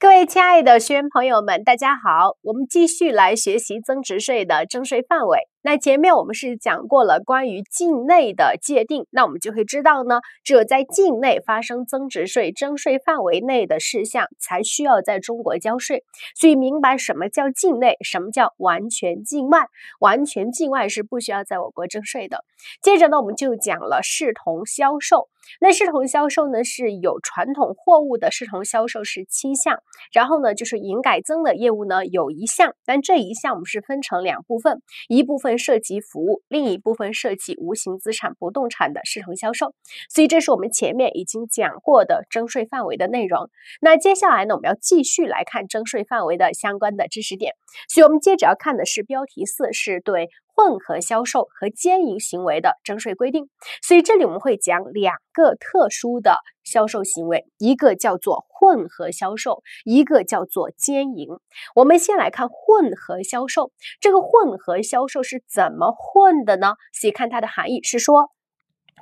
各位亲爱的学员朋友们，大家好，我们继续来学习增值税的征税范围。那前面我们是讲过了关于境内的界定，那我们就会知道呢，只有在境内发生增值税征税范围内的事项，才需要在中国交税。所以明白什么叫境内，什么叫完全境外。完全境外是不需要在我国征税的。接着呢，我们就讲了视同销售。那视同销售呢，是有传统货物的视同销售是七项。然后呢，就是营改增的业务呢，有一项，但这一项我们是分成两部分，一部分涉及服务，另一部分涉及无形资产、不动产的视同销售。所以，这是我们前面已经讲过的征税范围的内容。那接下来呢，我们要继续来看征税范围的相关的知识点。所以，我们接着要看的是标题四，是对。混合销售和兼营行为的征税规定，所以这里我们会讲两个特殊的销售行为，一个叫做混合销售，一个叫做兼营。我们先来看混合销售，这个混合销售是怎么混的呢？所以看它的含义，是说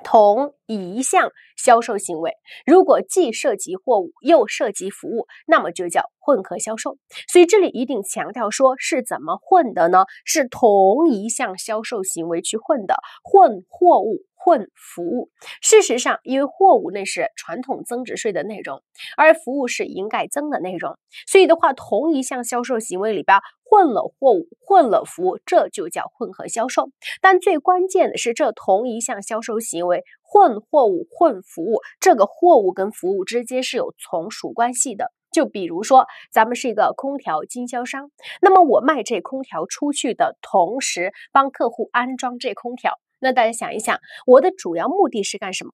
同一项销售行为，如果既涉及货物又涉及服务，那么就叫。混合销售，所以这里一定强调说，是怎么混的呢？是同一项销售行为去混的，混货物、混服务。事实上，因为货物那是传统增值税的内容，而服务是营改增的内容，所以的话，同一项销售行为里边混了货物、混了服务，这就叫混合销售。但最关键的是，这同一项销售行为混货物、混服务，这个货物跟服务之间是有从属关系的。就比如说，咱们是一个空调经销商，那么我卖这空调出去的同时，帮客户安装这空调，那大家想一想，我的主要目的是干什么？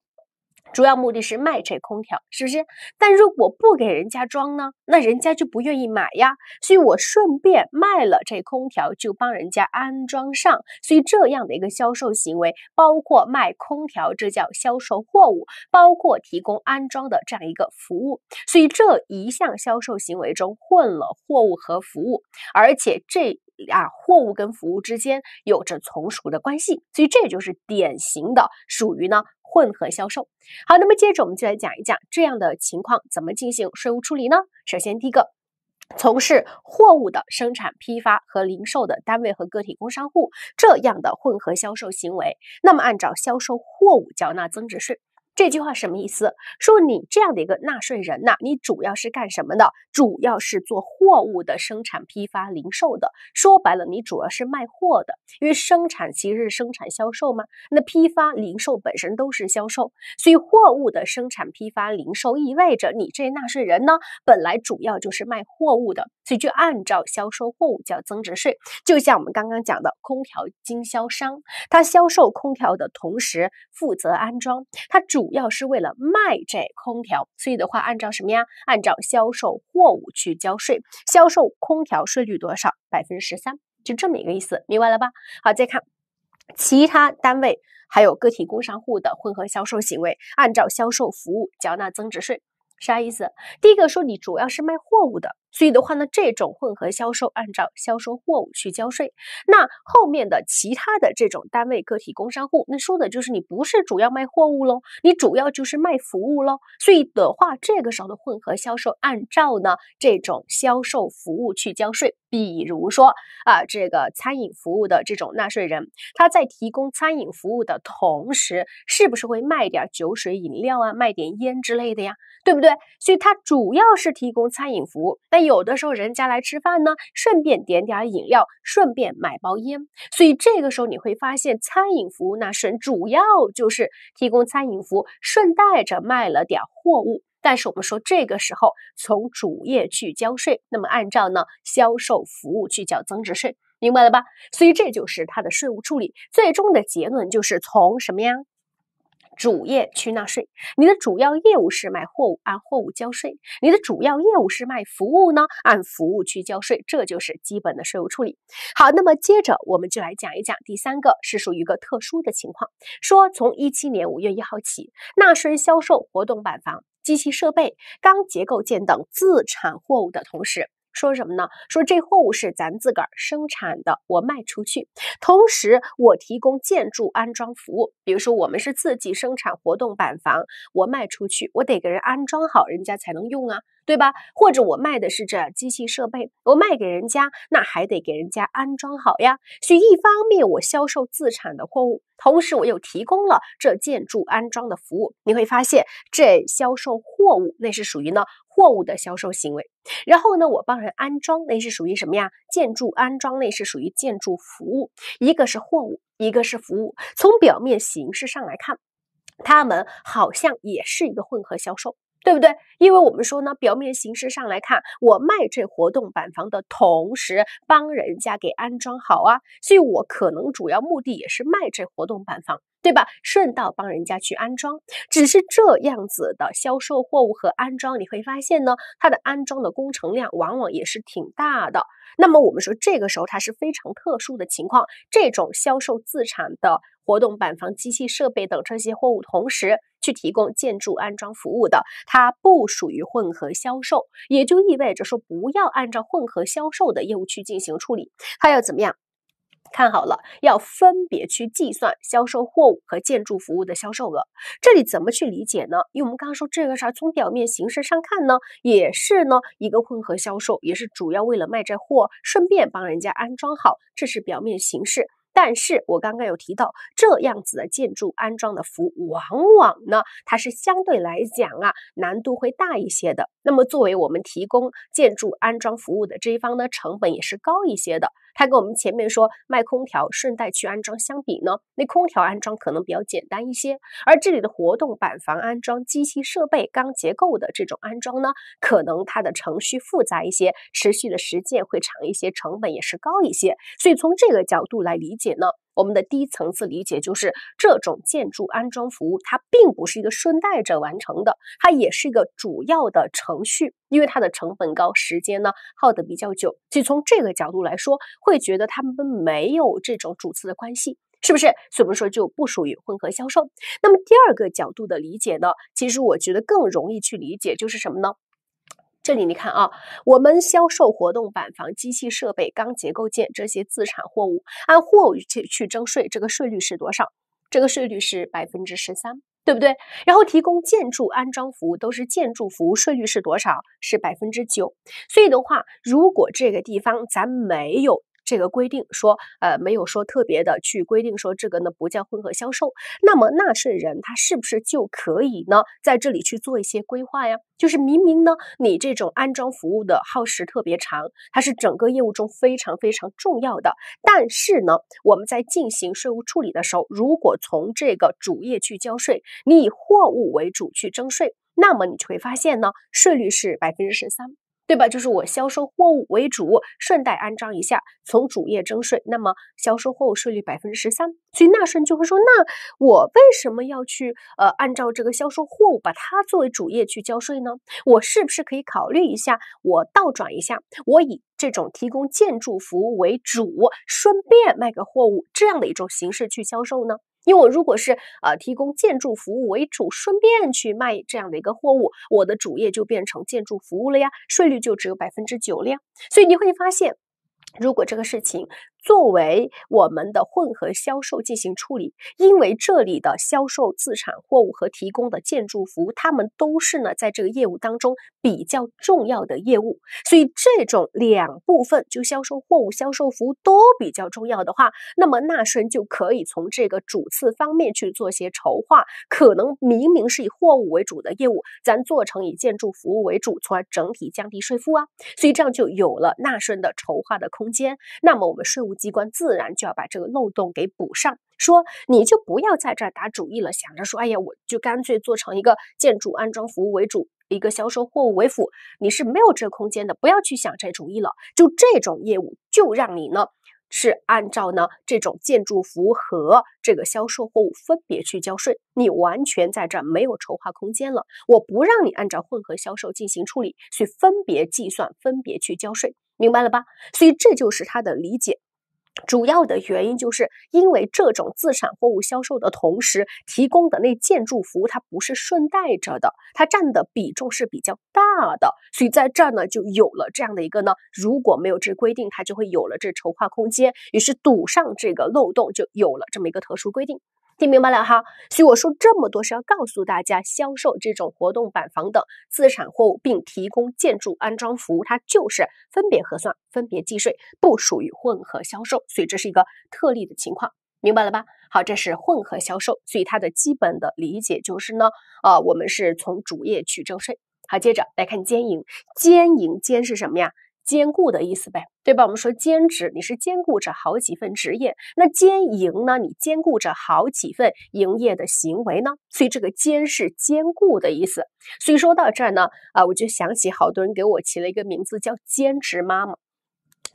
主要目的是卖这空调，是不是？但如果不给人家装呢，那人家就不愿意买呀。所以我顺便卖了这空调，就帮人家安装上。所以这样的一个销售行为，包括卖空调，这叫销售货物；包括提供安装的这样一个服务。所以这一项销售行为中混了货物和服务，而且这。啊，货物跟服务之间有着从属的关系，所以这也就是典型的属于呢混合销售。好，那么接着我们就来讲一讲这样的情况怎么进行税务处理呢？首先，第一个，从事货物的生产、批发和零售的单位和个体工商户这样的混合销售行为，那么按照销售货物缴纳增值税。这句话什么意思？说你这样的一个纳税人呐，你主要是干什么的？主要是做货物的生产、批发、零售的。说白了，你主要是卖货的。因为生产其实是生产销售嘛。那批发、零售本身都是销售，所以货物的生产、批发、零售意味着你这纳税人呢，本来主要就是卖货物的，所以就按照销售货物交增值税。就像我们刚刚讲的，空调经销商，他销售空调的同时负责安装，他主。主要是为了卖这空调，所以的话，按照什么呀？按照销售货物去交税，销售空调税率多少？百分之十三，就这么一个意思，明白了吧？好，再看其他单位还有个体工商户的混合销售行为，按照销售服务缴纳增值税，啥意思？第一个说你主要是卖货物的。所以的话呢，这种混合销售按照销售货物去交税。那后面的其他的这种单位、个体工商户，那说的就是你不是主要卖货物喽，你主要就是卖服务喽。所以的话，这个时候的混合销售按照呢这种销售服务去交税。比如说啊，这个餐饮服务的这种纳税人，他在提供餐饮服务的同时，是不是会卖点酒水饮料啊，卖点烟之类的呀，对不对？所以他主要是提供餐饮服务，那。有的时候人家来吃饭呢，顺便点点饮料，顺便买包烟。所以这个时候你会发现，餐饮服务税人主要就是提供餐饮服务，顺带着卖了点货物。但是我们说这个时候从主业去交税，那么按照呢销售服务去交增值税，明白了吧？所以这就是它的税务处理。最终的结论就是从什么呀？主业去纳税，你的主要业务是卖货物，按货物交税；你的主要业务是卖服务呢，按服务去交税。这就是基本的税务处理。好，那么接着我们就来讲一讲第三个，是属于一个特殊的情况，说从一七年五月一号起，纳税人销售活动板房、机器设备、钢结构件等自产货物的同时。说什么呢？说这货物是咱自个儿生产的，我卖出去，同时我提供建筑安装服务。比如说，我们是自己生产活动板房，我卖出去，我得给人安装好，人家才能用啊，对吧？或者我卖的是这机器设备，我卖给人家，那还得给人家安装好呀。所以一方面我销售自产的货物，同时我又提供了这建筑安装的服务。你会发现，这销售货物那是属于呢。货物的销售行为，然后呢，我帮人安装，那是属于什么呀？建筑安装那是属于建筑服务，一个是货物，一个是服务。从表面形式上来看，他们好像也是一个混合销售，对不对？因为我们说呢，表面形式上来看，我卖这活动板房的同时帮人家给安装好啊，所以我可能主要目的也是卖这活动板房。对吧？顺道帮人家去安装，只是这样子的销售货物和安装，你会发现呢，它的安装的工程量往往也是挺大的。那么我们说这个时候它是非常特殊的情况，这种销售自产的活动板房、机器设备等这些货物，同时去提供建筑安装服务的，它不属于混合销售，也就意味着说不要按照混合销售的业务去进行处理。它要怎么样？看好了，要分别去计算销售货物和建筑服务的销售额。这里怎么去理解呢？因为我们刚刚说这个啥，从表面形式上看呢，也是呢一个混合销售，也是主要为了卖这货，顺便帮人家安装好，这是表面形式。但是我刚刚有提到，这样子的建筑安装的服务，往往呢它是相对来讲啊难度会大一些的。那么作为我们提供建筑安装服务的这一方呢，成本也是高一些的。它跟我们前面说卖空调顺带去安装相比呢，那空调安装可能比较简单一些，而这里的活动板房安装、机器设备、钢结构的这种安装呢，可能它的程序复杂一些，持续的时间会长一些，成本也是高一些。所以从这个角度来理解呢。我们的低层次理解就是，这种建筑安装服务它并不是一个顺带着完成的，它也是一个主要的程序，因为它的成本高，时间呢耗得比较久，所以从这个角度来说，会觉得他们没有这种主次的关系，是不是？所以我们说就不属于混合销售。那么第二个角度的理解呢，其实我觉得更容易去理解就是什么呢？这里你看啊，我们销售活动板房、机器设备、钢结构件这些自产货物，按货物去去征税，这个税率是多少？这个税率是百分之十三，对不对？然后提供建筑安装服务都是建筑服务，税率是多少？是百分之九。所以的话，如果这个地方咱没有。这个规定说，呃，没有说特别的去规定说这个呢不叫混合销售。那么纳税人他是不是就可以呢在这里去做一些规划呀？就是明明呢你这种安装服务的耗时特别长，它是整个业务中非常非常重要的。但是呢我们在进行税务处理的时候，如果从这个主业去交税，你以货物为主去征税，那么你就会发现呢税率是百分之十三。对吧？就是我销售货物为主，顺带安装一下，从主业征税。那么销售货物税率百分之十三，所以纳税人就会说：那我为什么要去呃按照这个销售货物把它作为主业去交税呢？我是不是可以考虑一下，我倒转一下，我以这种提供建筑服务为主，顺便卖给货物这样的一种形式去销售呢？因为我如果是呃提供建筑服务为主，顺便去卖这样的一个货物，我的主业就变成建筑服务了呀，税率就只有百分之九了呀。所以你会发现，如果这个事情。作为我们的混合销售进行处理，因为这里的销售自产货物和提供的建筑服务，他们都是呢在这个业务当中比较重要的业务。所以这种两部分，就销售货物、销售服务都比较重要的话，那么纳税人就可以从这个主次方面去做些筹划。可能明明是以货物为主的业务，咱做成以建筑服务为主，从而整体降低税负啊。所以这样就有了纳税人的筹划的空间。那么我们税务。机关自然就要把这个漏洞给补上，说你就不要在这儿打主意了，想着说，哎呀，我就干脆做成一个建筑安装服务为主，一个销售货物为辅，你是没有这空间的，不要去想这主意了。就这种业务，就让你呢是按照呢这种建筑服务和这个销售货物分别去交税，你完全在这儿没有筹划空间了。我不让你按照混合销售进行处理，去分别计算、分别去交税，明白了吧？所以这就是他的理解。主要的原因就是因为这种自产货物销售的同时提供的那建筑服务，它不是顺带着的，它占的比重是比较大的，所以在这儿呢就有了这样的一个呢，如果没有这规定，它就会有了这筹划空间，于是堵上这个漏洞，就有了这么一个特殊规定。听明白了哈，所以我说这么多是要告诉大家，销售这种活动板房等资产货物，并提供建筑安装服务，它就是分别核算、分别计税，不属于混合销售，所以这是一个特例的情况，明白了吧？好，这是混合销售，所以它的基本的理解就是呢，呃，我们是从主业取征税。好，接着来看兼营，兼营兼是什么呀？兼顾的意思呗，对吧？我们说兼职，你是兼顾着好几份职业；那兼营呢，你兼顾着好几份营业的行为呢。所以这个兼是兼顾的意思。所以说到这儿呢，啊，我就想起好多人给我起了一个名字叫兼职妈妈。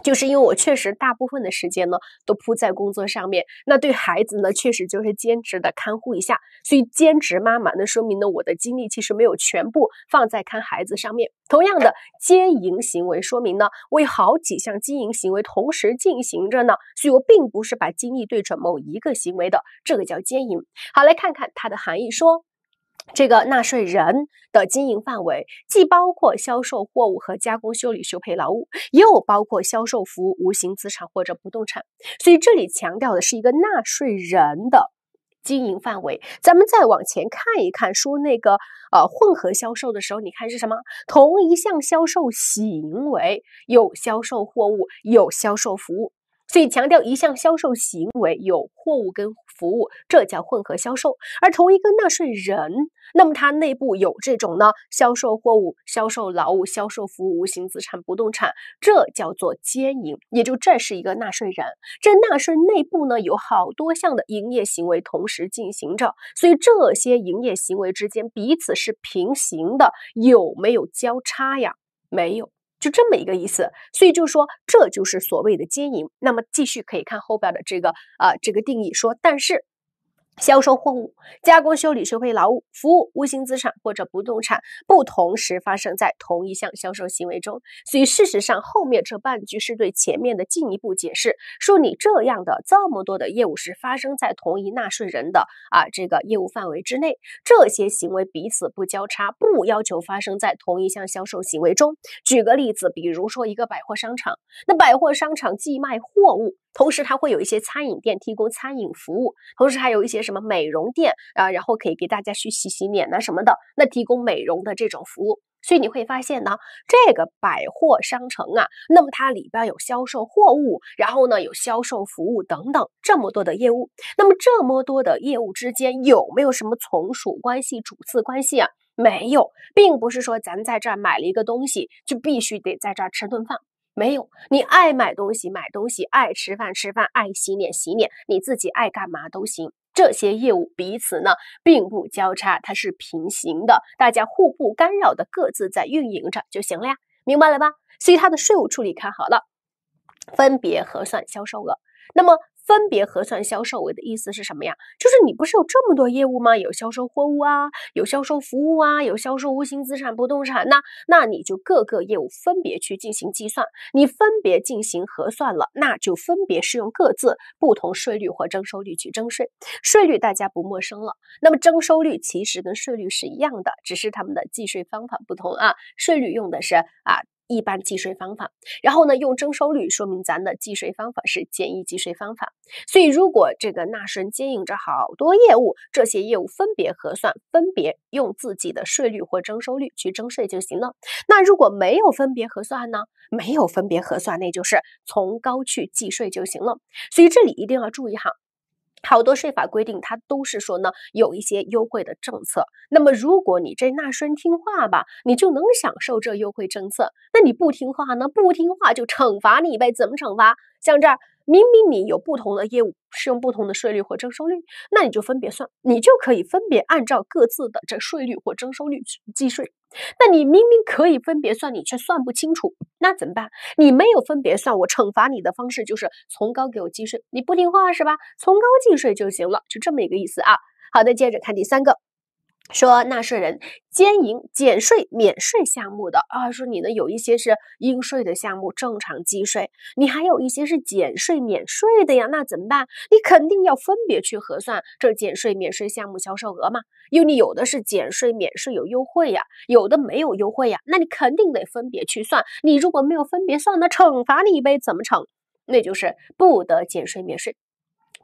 就是因为我确实大部分的时间呢都扑在工作上面，那对孩子呢确实就是兼职的看护一下，所以兼职妈妈那说明呢我的精力其实没有全部放在看孩子上面。同样的兼营行为说明呢，我有好几项经营行为同时进行着呢，所以我并不是把精力对准某一个行为的，这个叫兼营。好，来看看它的含义说。这个纳税人的经营范围既包括销售货物和加工修理修配劳务，又包括销售服务、无形资产或者不动产。所以这里强调的是一个纳税人的经营范围。咱们再往前看一看，说那个呃混合销售的时候，你看是什么？同一项销售行为有销售货物，有销售服务。所以强调一项销售行为有货物跟服务，这叫混合销售。而同一个纳税人，那么他内部有这种呢，销售货物、销售劳务、销售服务、无形资产、不动产，这叫做兼营。也就这是一个纳税人，这纳税内部呢有好多项的营业行为同时进行着，所以这些营业行为之间彼此是平行的，有没有交叉呀？没有。是这么一个意思，所以就是说，这就是所谓的奸营。那么，继续可以看后边的这个，呃，这个定义说，但是。销售货物、加工修理修配劳务、服务、无形资产或者不动产不同时发生在同一项销售行为中，所以事实上后面这半句是对前面的进一步解释，说你这样的这么多的业务是发生在同一纳税人的啊这个业务范围之内，这些行为彼此不交叉，不要求发生在同一项销售行为中。举个例子，比如说一个百货商场，那百货商场既卖货物。同时，它会有一些餐饮店提供餐饮服务，同时还有一些什么美容店啊，然后可以给大家去洗洗脸呐什么的，那提供美容的这种服务。所以你会发现呢，这个百货商城啊，那么它里边有销售货物，然后呢有销售服务等等这么多的业务。那么这么多的业务之间有没有什么从属关系、主次关系？啊？没有，并不是说咱在这儿买了一个东西就必须得在这儿吃顿饭。没有，你爱买东西买东西，爱吃饭吃饭，爱洗脸洗脸，你自己爱干嘛都行。这些业务彼此呢并不交叉，它是平行的，大家互不干扰的，各自在运营着就行了呀，明白了吧？所以它的税务处理看好了，分别核算销售额。那么。分别核算销售额的意思是什么呀？就是你不是有这么多业务吗？有销售货物啊，有销售服务啊，有销售无形资产、不动产呐。那你就各个业务分别去进行计算，你分别进行核算了，那就分别适用各自不同税率或征收率去征税。税率大家不陌生了，那么征收率其实跟税率是一样的，只是他们的计税方法不同啊。税率用的是啊。一般计税方法，然后呢，用征收率说明咱的计税方法是简易计税方法。所以，如果这个纳税人经营着好多业务，这些业务分别核算，分别用自己的税率或征收率去征税就行了。那如果没有分别核算呢？没有分别核算，那就是从高去计税就行了。所以这里一定要注意哈。好多税法规定，它都是说呢，有一些优惠的政策。那么，如果你这纳税人听话吧，你就能享受这优惠政策。那你不听话呢？不听话就惩罚你呗？怎么惩罚？像这儿。明明你有不同的业务，适用不同的税率或征收率，那你就分别算，你就可以分别按照各自的这税率或征收率去计税。那你明明可以分别算，你却算不清楚，那怎么办？你没有分别算，我惩罚你的方式就是从高给我计税。你不听话是吧？从高计税就行了，就这么一个意思啊。好的，接着看第三个。说纳税人兼营减税免税项目的啊，说你呢有一些是应税的项目正常计税，你还有一些是减税免税的呀，那怎么办？你肯定要分别去核算这减税免税项目销售额嘛，因为你有的是减税免税有优惠呀，有的没有优惠呀，那你肯定得分别去算。你如果没有分别算，那惩罚你呗，怎么惩？那就是不得减税免税。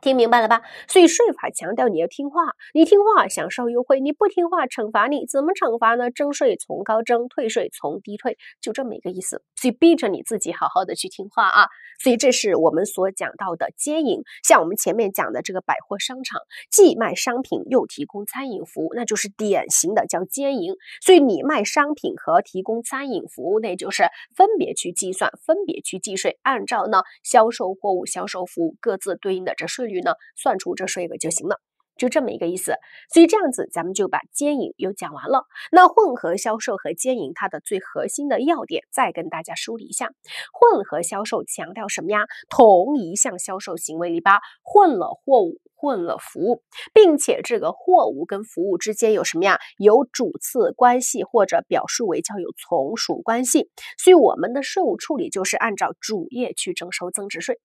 听明白了吧？所以税法强调你要听话，你听话享受优惠，你不听话惩罚你，怎么惩罚呢？征税从高征，退税从低退，就这么一个意思。所以逼着你自己好好的去听话啊！所以这是我们所讲到的接引，像我们前面讲的这个百货商场，既卖商品又提供餐饮服务，那就是典型的叫接引。所以你卖商品和提供餐饮服务，那就是分别去计算，分别去计税，按照呢销售货物、销售服务各自对应的这税率。于呢，算出这税额就行了，就这么一个意思。所以这样子，咱们就把兼营又讲完了。那混合销售和兼营它的最核心的要点，再跟大家梳理一下。混合销售强调什么呀？同一项销售行为里边混了货物，混了服务，并且这个货物跟服务之间有什么呀？有主次关系，或者表述为叫有从属关系。所以我们的税务处理就是按照主业去征收增值税。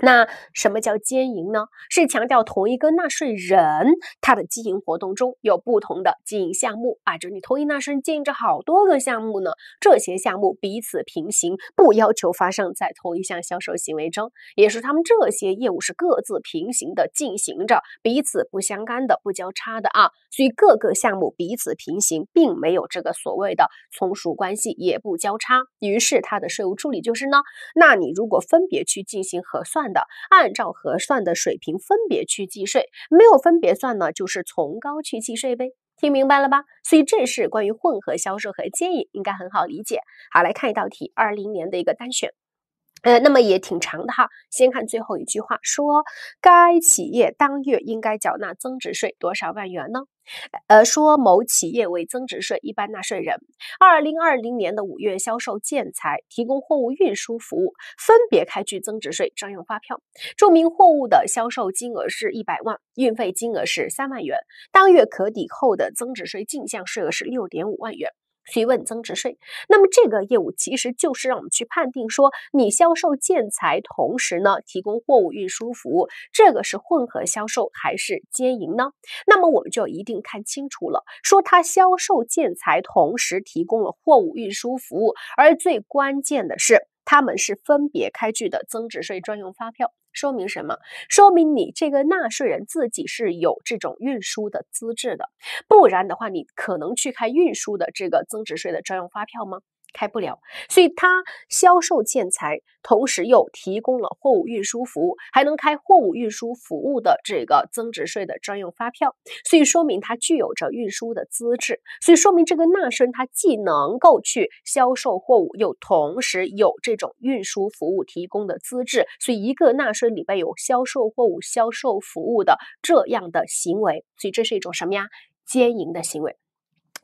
那什么叫兼营呢？是强调同一个纳税人他的经营活动中有不同的经营项目啊，就是你同一纳税人经营着好多个项目呢，这些项目彼此平行，不要求发生在同一项销售行为中，也是他们这些业务是各自平行的进行着，彼此不相干的，不交叉的啊，所以各个项目彼此平行，并没有这个所谓的从属关系，也不交叉，于是他的税务处理就是呢，那你如果分别去进行核算。算的，按照核算的水平分别去计税，没有分别算呢，就是从高去计税呗。听明白了吧？所以这是关于混合销售和建议，应该很好理解。好，来看一道题，二零年的一个单选。呃，那么也挺长的哈。先看最后一句话，说该企业当月应该缴纳增值税多少万元呢？呃，说某企业为增值税一般纳税人，二零二零年的五月销售建材，提供货物运输服务，分别开具增值税专用发票，注明货物的销售金额是一百万，运费金额是三万元，当月可抵扣的增值税进项税额是六点五万元。询问增值税，那么这个业务其实就是让我们去判定说，你销售建材同时呢提供货物运输服务，这个是混合销售还是兼营呢？那么我们就一定看清楚了，说他销售建材同时提供了货物运输服务，而最关键的是他们是分别开具的增值税专用发票。说明什么？说明你这个纳税人自己是有这种运输的资质的，不然的话，你可能去开运输的这个增值税的专用发票吗？开不了，所以他销售建材，同时又提供了货物运输服务，还能开货物运输服务的这个增值税的专用发票，所以说明他具有着运输的资质，所以说明这个纳税人他既能够去销售货物，又同时有这种运输服务提供的资质，所以一个纳税里边有销售货物、销售服务的这样的行为，所以这是一种什么呀？兼营的行为。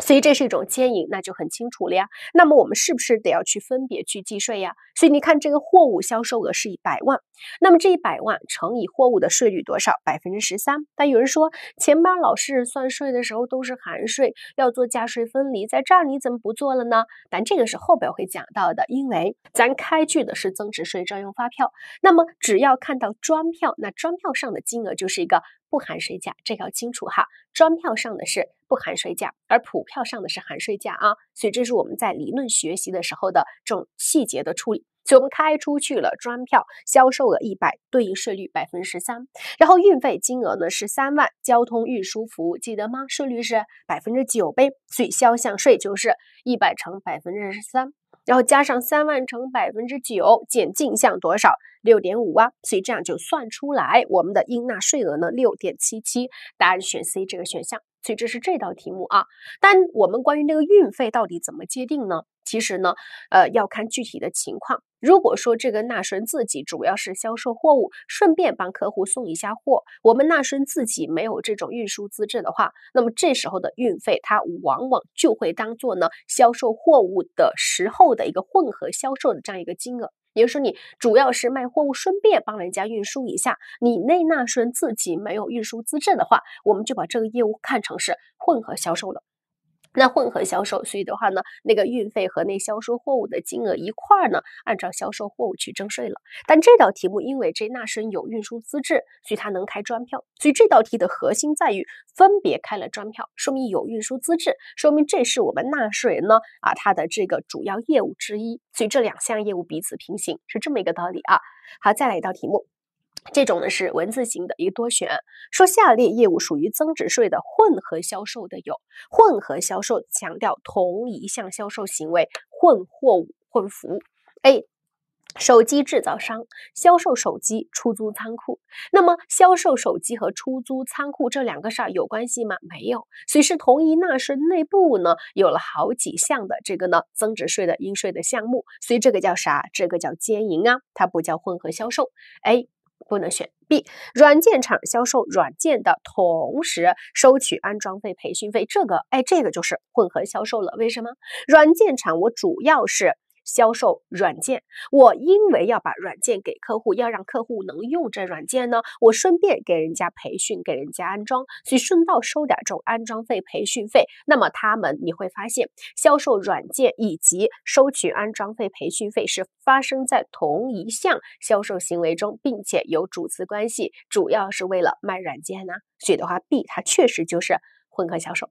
所以这是一种兼营，那就很清楚了呀。那么我们是不是得要去分别去计税呀？所以你看，这个货物销售额是一百万，那么这一百万乘以货物的税率多少？百分之十三。但有人说，前边老师算税的时候都是含税，要做价税分离，在这儿你怎么不做了呢？咱这个是后边会讲到的，因为咱开具的是增值税专用发票，那么只要看到专票，那专票上的金额就是一个不含税价，这要清楚哈。专票上的是。不含税价，而普票上的是含税价啊，所以这是我们在理论学习的时候的这种细节的处理。所以，我们开出去了专票，销售额一百，对应税率百分之十三，然后运费金额呢是三万，交通运输服务记得吗？税率是百分之九呗。所以销项税就是一百乘百分之十三，然后加上三万乘百分之九，减进项多少？六点五啊。所以这样就算出来我们的应纳税额呢六点七七，答案选 C 这个选项。所以这是这道题目啊，但我们关于那个运费到底怎么界定呢？其实呢，呃，要看具体的情况。如果说这个纳税人自己主要是销售货物，顺便帮客户送一下货，我们纳税人自己没有这种运输资质的话，那么这时候的运费，它往往就会当做呢销售货物的时候的一个混合销售的这样一个金额。也就是说，你主要是卖货物，顺便帮人家运输一下。你内纳税人自己没有运输资质的话，我们就把这个业务看成是混合销售了。那混合销售，所以的话呢，那个运费和那销售货物的金额一块儿呢，按照销售货物去征税了。但这道题目，因为这纳税人有运输资质，所以他能开专票。所以这道题的核心在于分别开了专票，说明有运输资质，说明这是我们纳税人呢啊他的这个主要业务之一。所以这两项业务彼此平行，是这么一个道理啊。好，再来一道题目。这种呢是文字型的一个多选，说下列业务属于增值税的混合销售的有，混合销售强调同一项销售行为混货物混服务。A，手机制造商销售手机出租仓库，那么销售手机和出租仓库这两个事儿有关系吗？没有，所以是同一纳税内部呢有了好几项的这个呢增值税的应税的项目，所以这个叫啥？这个叫兼营啊，它不叫混合销售。哎。不能选 B，软件厂销售软件的同时收取安装费、培训费，这个哎，这个就是混合销售了。为什么？软件厂我主要是。销售软件，我因为要把软件给客户，要让客户能用这软件呢，我顺便给人家培训，给人家安装，所以顺道收点这种安装费、培训费。那么他们你会发现，销售软件以及收取安装费、培训费是发生在同一项销售行为中，并且有主次关系，主要是为了卖软件呢。所以的话，B 它确实就是混合销售。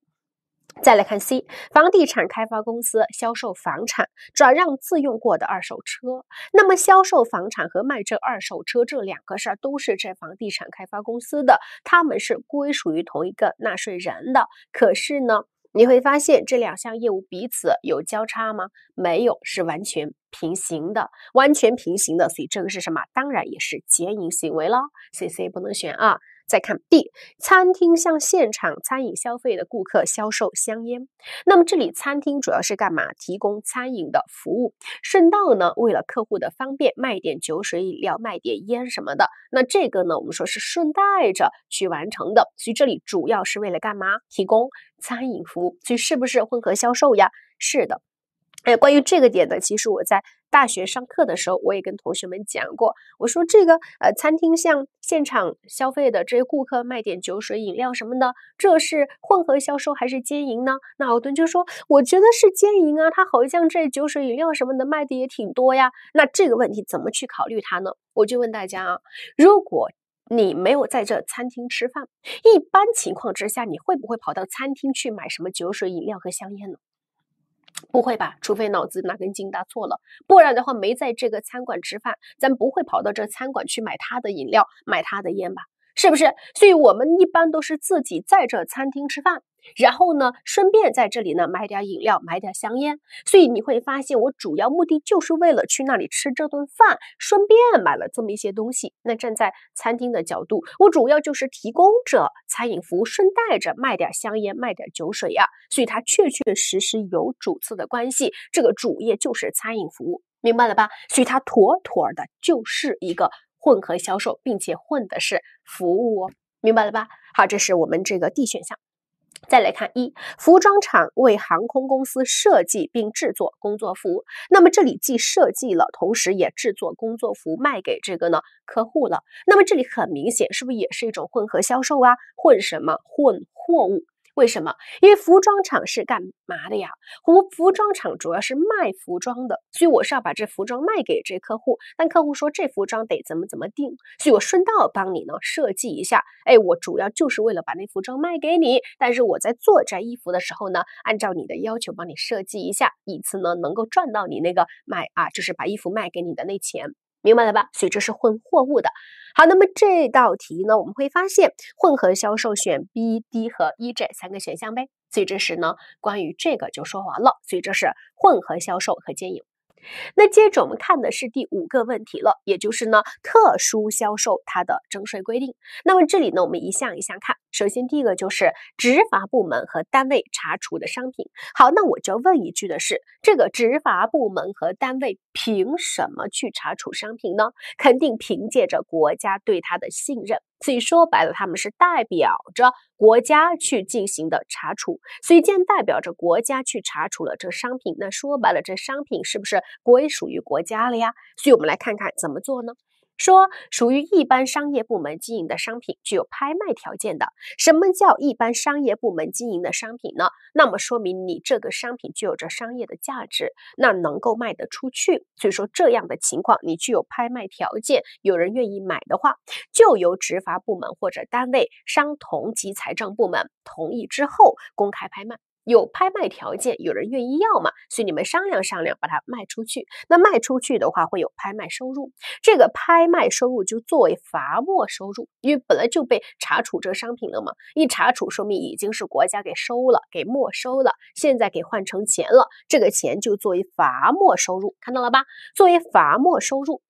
再来看 C，房地产开发公司销售房产，转让自用过的二手车。那么销售房产和卖这二手车这两个事儿都是这房地产开发公司的，他们是归属于同一个纳税人的。可是呢，你会发现这两项业务彼此有交叉吗？没有，是完全平行的，完全平行的。所以这个是什么？当然也是兼营行为了。C、C 不能选啊。再看 B，餐厅向现场餐饮消费的顾客销售香烟。那么这里餐厅主要是干嘛？提供餐饮的服务，顺道呢，为了客户的方便，卖点酒水饮料，卖点烟什么的。那这个呢，我们说是顺带着去完成的。所以这里主要是为了干嘛？提供餐饮服务。所以是不是混合销售呀？是的。哎，关于这个点呢，其实我在大学上课的时候，我也跟同学们讲过。我说这个呃，餐厅向现场消费的这些顾客卖点酒水饮料什么的，这是混合销售还是兼营呢？那奥登就说，我觉得是兼营啊，他好像这酒水饮料什么的卖的也挺多呀。那这个问题怎么去考虑它呢？我就问大家啊，如果你没有在这餐厅吃饭，一般情况之下，你会不会跑到餐厅去买什么酒水饮料和香烟呢？不会吧？除非脑子哪根筋搭错了，不然的话没在这个餐馆吃饭，咱不会跑到这餐馆去买他的饮料，买他的烟吧？是不是？所以我们一般都是自己在这餐厅吃饭。然后呢，顺便在这里呢买点饮料，买点香烟。所以你会发现，我主要目的就是为了去那里吃这顿饭，顺便买了这么一些东西。那站在餐厅的角度，我主要就是提供着餐饮服务，顺带着卖点香烟，卖点酒水呀。所以它确确实实有主次的关系，这个主业就是餐饮服务，明白了吧？所以它妥妥的就是一个混合销售，并且混的是服务，哦，明白了吧？好，这是我们这个 D 选项。再来看一，服装厂为航空公司设计并制作工作服，那么这里既设计了，同时也制作工作服卖给这个呢客户了，那么这里很明显是不是也是一种混合销售啊？混什么？混货物。为什么？因为服装厂是干嘛的呀？服服装厂主要是卖服装的，所以我是要把这服装卖给这客户。但客户说这服装得怎么怎么定，所以我顺道帮你呢设计一下。哎，我主要就是为了把那服装卖给你，但是我在做这衣服的时候呢，按照你的要求帮你设计一下，以此呢能够赚到你那个卖啊，就是把衣服卖给你的那钱。明白了吧？所以这是混货物的。好，那么这道题呢，我们会发现混合销售选 B、D 和 E 这三个选项呗。所以这时呢关于这个就说完了。所以这是混合销售和兼营。那接着我们看的是第五个问题了，也就是呢特殊销售它的征税规定。那么这里呢，我们一项一项看。首先，第一个就是执法部门和单位查处的商品。好，那我就问一句的是，这个执法部门和单位凭什么去查处商品呢？肯定凭借着国家对他的信任。所以说白了，他们是代表着国家去进行的查处。所以既然代表着国家去查处了这商品，那说白了，这商品是不是归属于国家了呀？所以我们来看看怎么做呢？说属于一般商业部门经营的商品具有拍卖条件的，什么叫一般商业部门经营的商品呢？那么说明你这个商品具有着商业的价值，那能够卖得出去。所以说这样的情况，你具有拍卖条件，有人愿意买的话，就由执法部门或者单位、商同级财政部门同意之后公开拍卖。有拍卖条件，有人愿意要嘛？所以你们商量商量，把它卖出去。那卖出去的话，会有拍卖收入。这个拍卖收入就作为罚没收入，因为本来就被查处这个商品了嘛。一查处，说明已经是国家给收了，给没收了。现在给换成钱了，这个钱就作为罚没收入，看到了吧？作为罚没收入，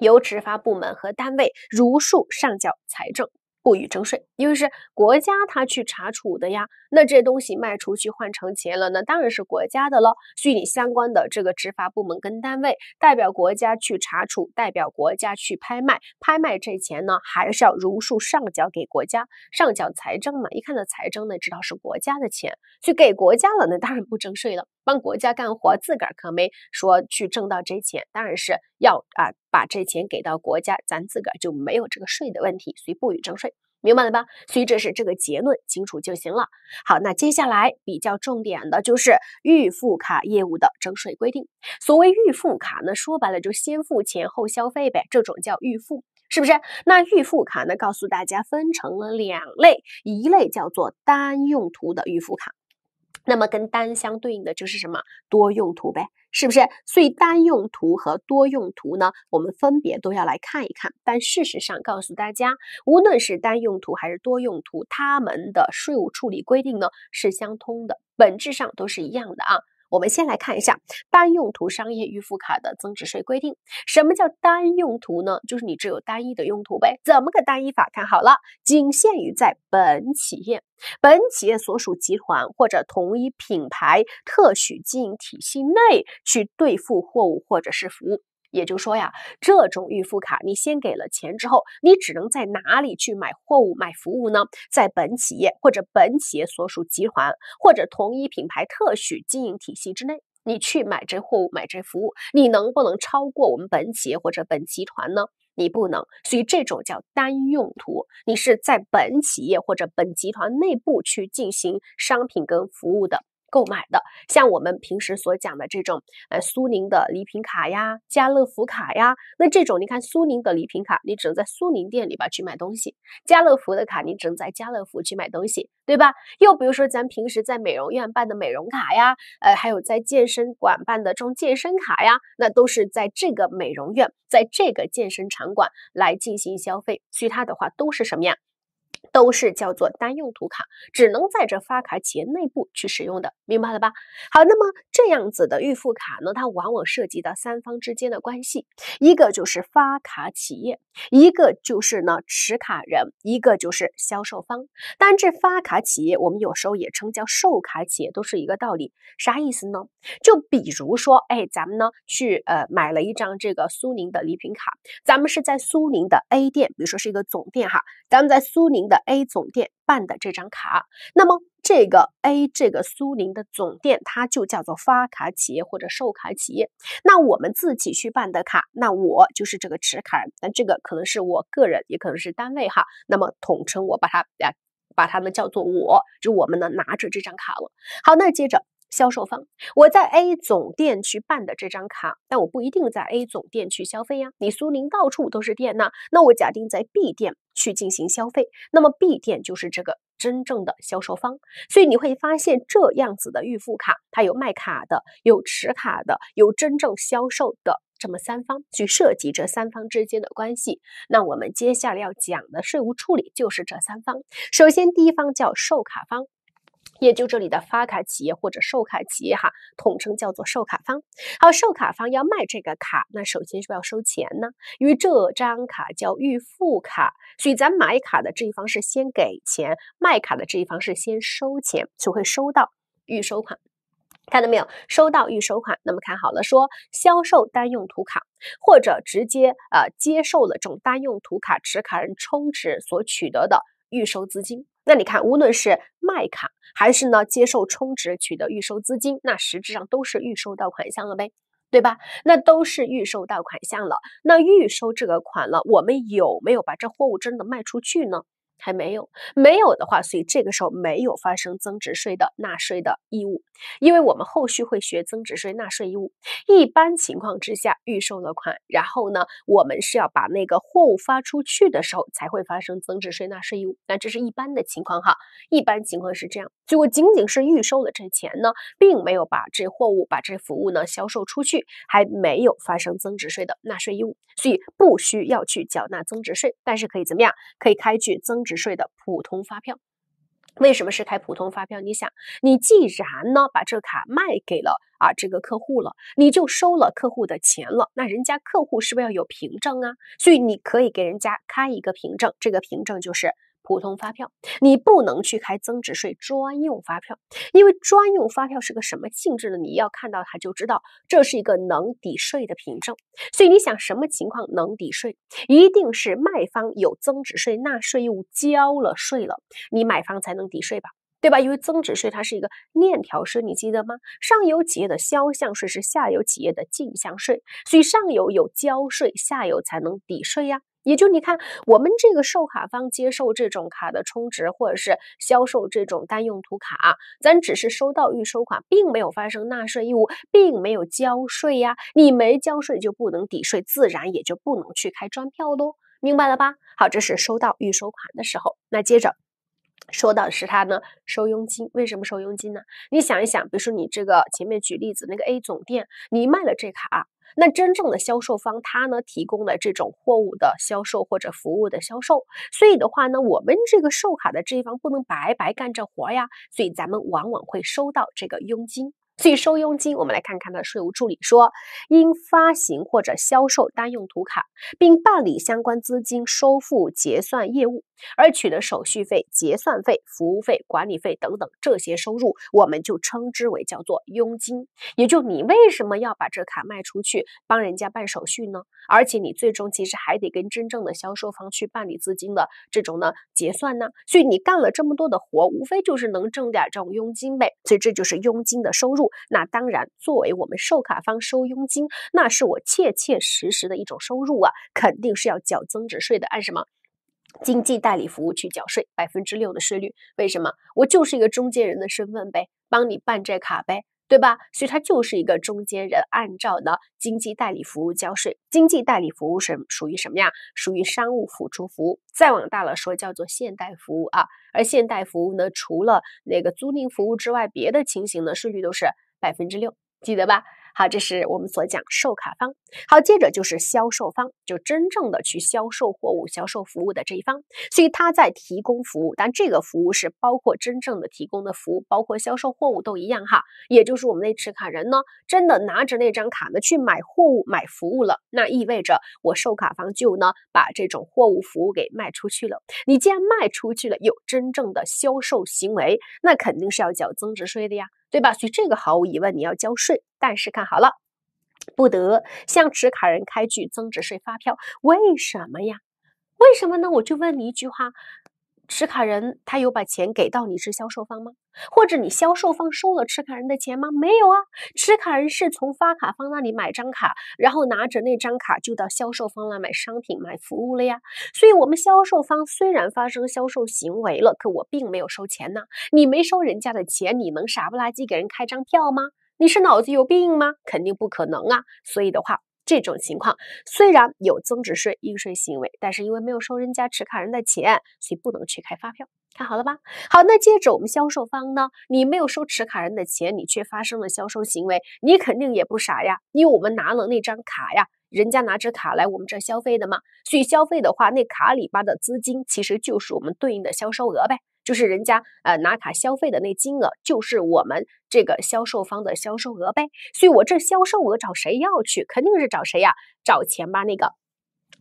由执法部门和单位如数上缴财政。不予征税，因为是国家他去查处的呀。那这东西卖出去换成钱了，那当然是国家的了。所以你相关的这个执法部门跟单位代表国家去查处，代表国家去拍卖，拍卖这钱呢还是要如数上缴给国家，上缴财政嘛。一看到财政呢，知道是国家的钱，去给国家了，那当然不征税了。帮国家干活，自个儿可没说去挣到这钱，当然是要啊把这钱给到国家，咱自个儿就没有这个税的问题，所以不予征税，明白了吧？所以这是这个结论，清楚就行了。好，那接下来比较重点的就是预付卡业务的征税规定。所谓预付卡呢，说白了就先付钱后消费呗，这种叫预付，是不是？那预付卡呢，告诉大家分成了两类，一类叫做单用途的预付卡。那么跟单相对应的就是什么？多用途呗，是不是？所以单用途和多用途呢，我们分别都要来看一看。但事实上，告诉大家，无论是单用途还是多用途，它们的税务处理规定呢是相通的，本质上都是一样的啊。我们先来看一下单用途商业预付卡的增值税规定。什么叫单用途呢？就是你只有单一的用途呗。怎么个单一法？看好了，仅限于在本企业、本企业所属集团或者同一品牌特许经营体系内去兑付货物或者是服务。也就是说呀，这种预付卡，你先给了钱之后，你只能在哪里去买货物、买服务呢？在本企业或者本企业所属集团或者同一品牌特许经营体系之内，你去买这货物、买这服务，你能不能超过我们本企业或者本集团呢？你不能，所以这种叫单用途，你是在本企业或者本集团内部去进行商品跟服务的。购买的，像我们平时所讲的这种，呃，苏宁的礼品卡呀，家乐福卡呀，那这种，你看苏宁的礼品卡，你只能在苏宁店里边去买东西；家乐福的卡，你只能在家乐福去买东西，对吧？又比如说，咱平时在美容院办的美容卡呀，呃，还有在健身馆办的这种健身卡呀，那都是在这个美容院，在这个健身场馆来进行消费，其他的话都是什么呀？都是叫做单用途卡，只能在这发卡企业内部去使用的，明白了吧？好，那么这样子的预付卡呢，它往往涉及到三方之间的关系，一个就是发卡企业，一个就是呢持卡人，一个就是销售方。但这发卡企业我们有时候也称叫售卡企业，都是一个道理。啥意思呢？就比如说，哎，咱们呢去呃买了一张这个苏宁的礼品卡，咱们是在苏宁的 A 店，比如说是一个总店哈，咱们在苏宁的。A 总店办的这张卡，那么这个 A 这个苏宁的总店，它就叫做发卡企业或者售卡企业。那我们自己去办的卡，那我就是这个持卡人。那这个可能是我个人，也可能是单位哈。那么统称我把它啊，把它呢叫做我就我们呢拿着这张卡了。好，那接着。销售方，我在 A 总店去办的这张卡，但我不一定在 A 总店去消费呀。你苏宁到处都是店呢，那我假定在 B 店去进行消费，那么 B 店就是这个真正的销售方。所以你会发现这样子的预付卡，它有卖卡的，有持卡的，有真正销售的这么三方去涉及这三方之间的关系。那我们接下来要讲的税务处理就是这三方，首先第一方叫售卡方。也就这里的发卡企业或者售卡企业哈，统称叫做售卡方。好，售卡方要卖这个卡，那首先是不是要收钱呢，因为这张卡叫预付卡，所以咱买卡的这一方是先给钱，卖卡的这一方是先收钱，就会收到预收款。看到没有，收到预收款。那么看好了，说销售单用途卡或者直接呃接受了这种单用途卡持卡人充值所取得的预收资金。那你看，无论是卖卡还是呢接受充值取得预收资金，那实质上都是预收到款项了呗，对吧？那都是预收到款项了，那预收这个款了，我们有没有把这货物真的卖出去呢？还没有，没有的话，所以这个时候没有发生增值税的纳税的义务，因为我们后续会学增值税纳税义务。一般情况之下，预收了款，然后呢，我们是要把那个货物发出去的时候才会发生增值税纳税义务。那这是一般的情况哈，一般情况是这样。如果仅仅是预收了这钱呢，并没有把这货物、把这服务呢销售出去，还没有发生增值税的纳税义务，所以不需要去缴纳增值税，但是可以怎么样？可以开具增值税的普通发票，为什么是开普通发票？你想，你既然呢把这卡卖给了啊这个客户了，你就收了客户的钱了，那人家客户是不是要有凭证啊？所以你可以给人家开一个凭证，这个凭证就是。普通发票，你不能去开增值税专用发票，因为专用发票是个什么性质呢？你要看到它就知道，这是一个能抵税的凭证。所以你想什么情况能抵税？一定是卖方有增值税纳税义务，交了税了，你买方才能抵税吧，对吧？因为增值税它是一个链条税，你记得吗？上游企业的销项税是下游企业的进项税，所以上游有交税，下游才能抵税呀。也就你看，我们这个售卡方接受这种卡的充值，或者是销售这种单用途卡，咱只是收到预收款，并没有发生纳税义务，并没有交税呀。你没交税就不能抵税，自然也就不能去开专票喽。明白了吧？好，这是收到预收款的时候。那接着收到是他呢收佣金，为什么收佣金呢？你想一想，比如说你这个前面举例子那个 A 总店，你卖了这卡。那真正的销售方，他呢提供了这种货物的销售或者服务的销售，所以的话呢，我们这个售卡的这一方不能白白干这活呀，所以咱们往往会收到这个佣金。所以收佣金，我们来看看呢。税务助理说，因发行或者销售单用途卡，并办理相关资金收付结算业务而取得手续费、结算费、服务费、管理费等等这些收入，我们就称之为叫做佣金。也就你为什么要把这卡卖出去，帮人家办手续呢？而且你最终其实还得跟真正的销售方去办理资金的这种呢结算呢。所以你干了这么多的活，无非就是能挣点这种佣金呗。所以这就是佣金的收入。那当然，作为我们售卡方收佣金，那是我切切实实的一种收入啊，肯定是要缴增值税的，按什么经济代理服务去缴税，百分之六的税率。为什么？我就是一个中间人的身份呗，帮你办这卡呗。对吧？所以他就是一个中间人，按照呢经济代理服务交税。经济代理服务是属于什么呀？属于商务辅助服务。再往大了说，叫做现代服务啊。而现代服务呢，除了那个租赁服务之外，别的情形呢税率都是百分之六，记得吧？好，这是我们所讲售卡方。好，接着就是销售方，就真正的去销售货物、销售服务的这一方，所以他在提供服务，但这个服务是包括真正的提供的服务，包括销售货物都一样哈。也就是我们那持卡人呢，真的拿着那张卡呢去买货物、买服务了，那意味着我售卡方就呢把这种货物、服务给卖出去了。你既然卖出去了，有真正的销售行为，那肯定是要缴增值税的呀。对吧？所以这个毫无疑问你要交税，但是看好了，不得向持卡人开具增值税发票。为什么呀？为什么呢？我就问你一句话。持卡人他有把钱给到你是销售方吗？或者你销售方收了持卡人的钱吗？没有啊，持卡人是从发卡方那里买张卡，然后拿着那张卡就到销售方那买商品、买服务了呀。所以我们销售方虽然发生销售行为了，可我并没有收钱呢。你没收人家的钱，你能傻不拉几给人开张票吗？你是脑子有病吗？肯定不可能啊。所以的话。这种情况虽然有增值税应税行为，但是因为没有收人家持卡人的钱，所以不能去开发票。看好了吧。好，那接着我们销售方呢？你没有收持卡人的钱，你却发生了销售行为，你肯定也不傻呀。因为我们拿了那张卡呀，人家拿着卡来我们这消费的嘛。所以消费的话，那卡里边的资金其实就是我们对应的销售额呗。就是人家呃拿卡消费的那金额，就是我们这个销售方的销售额呗。所以，我这销售额找谁要去？肯定是找谁呀？找前吧那个。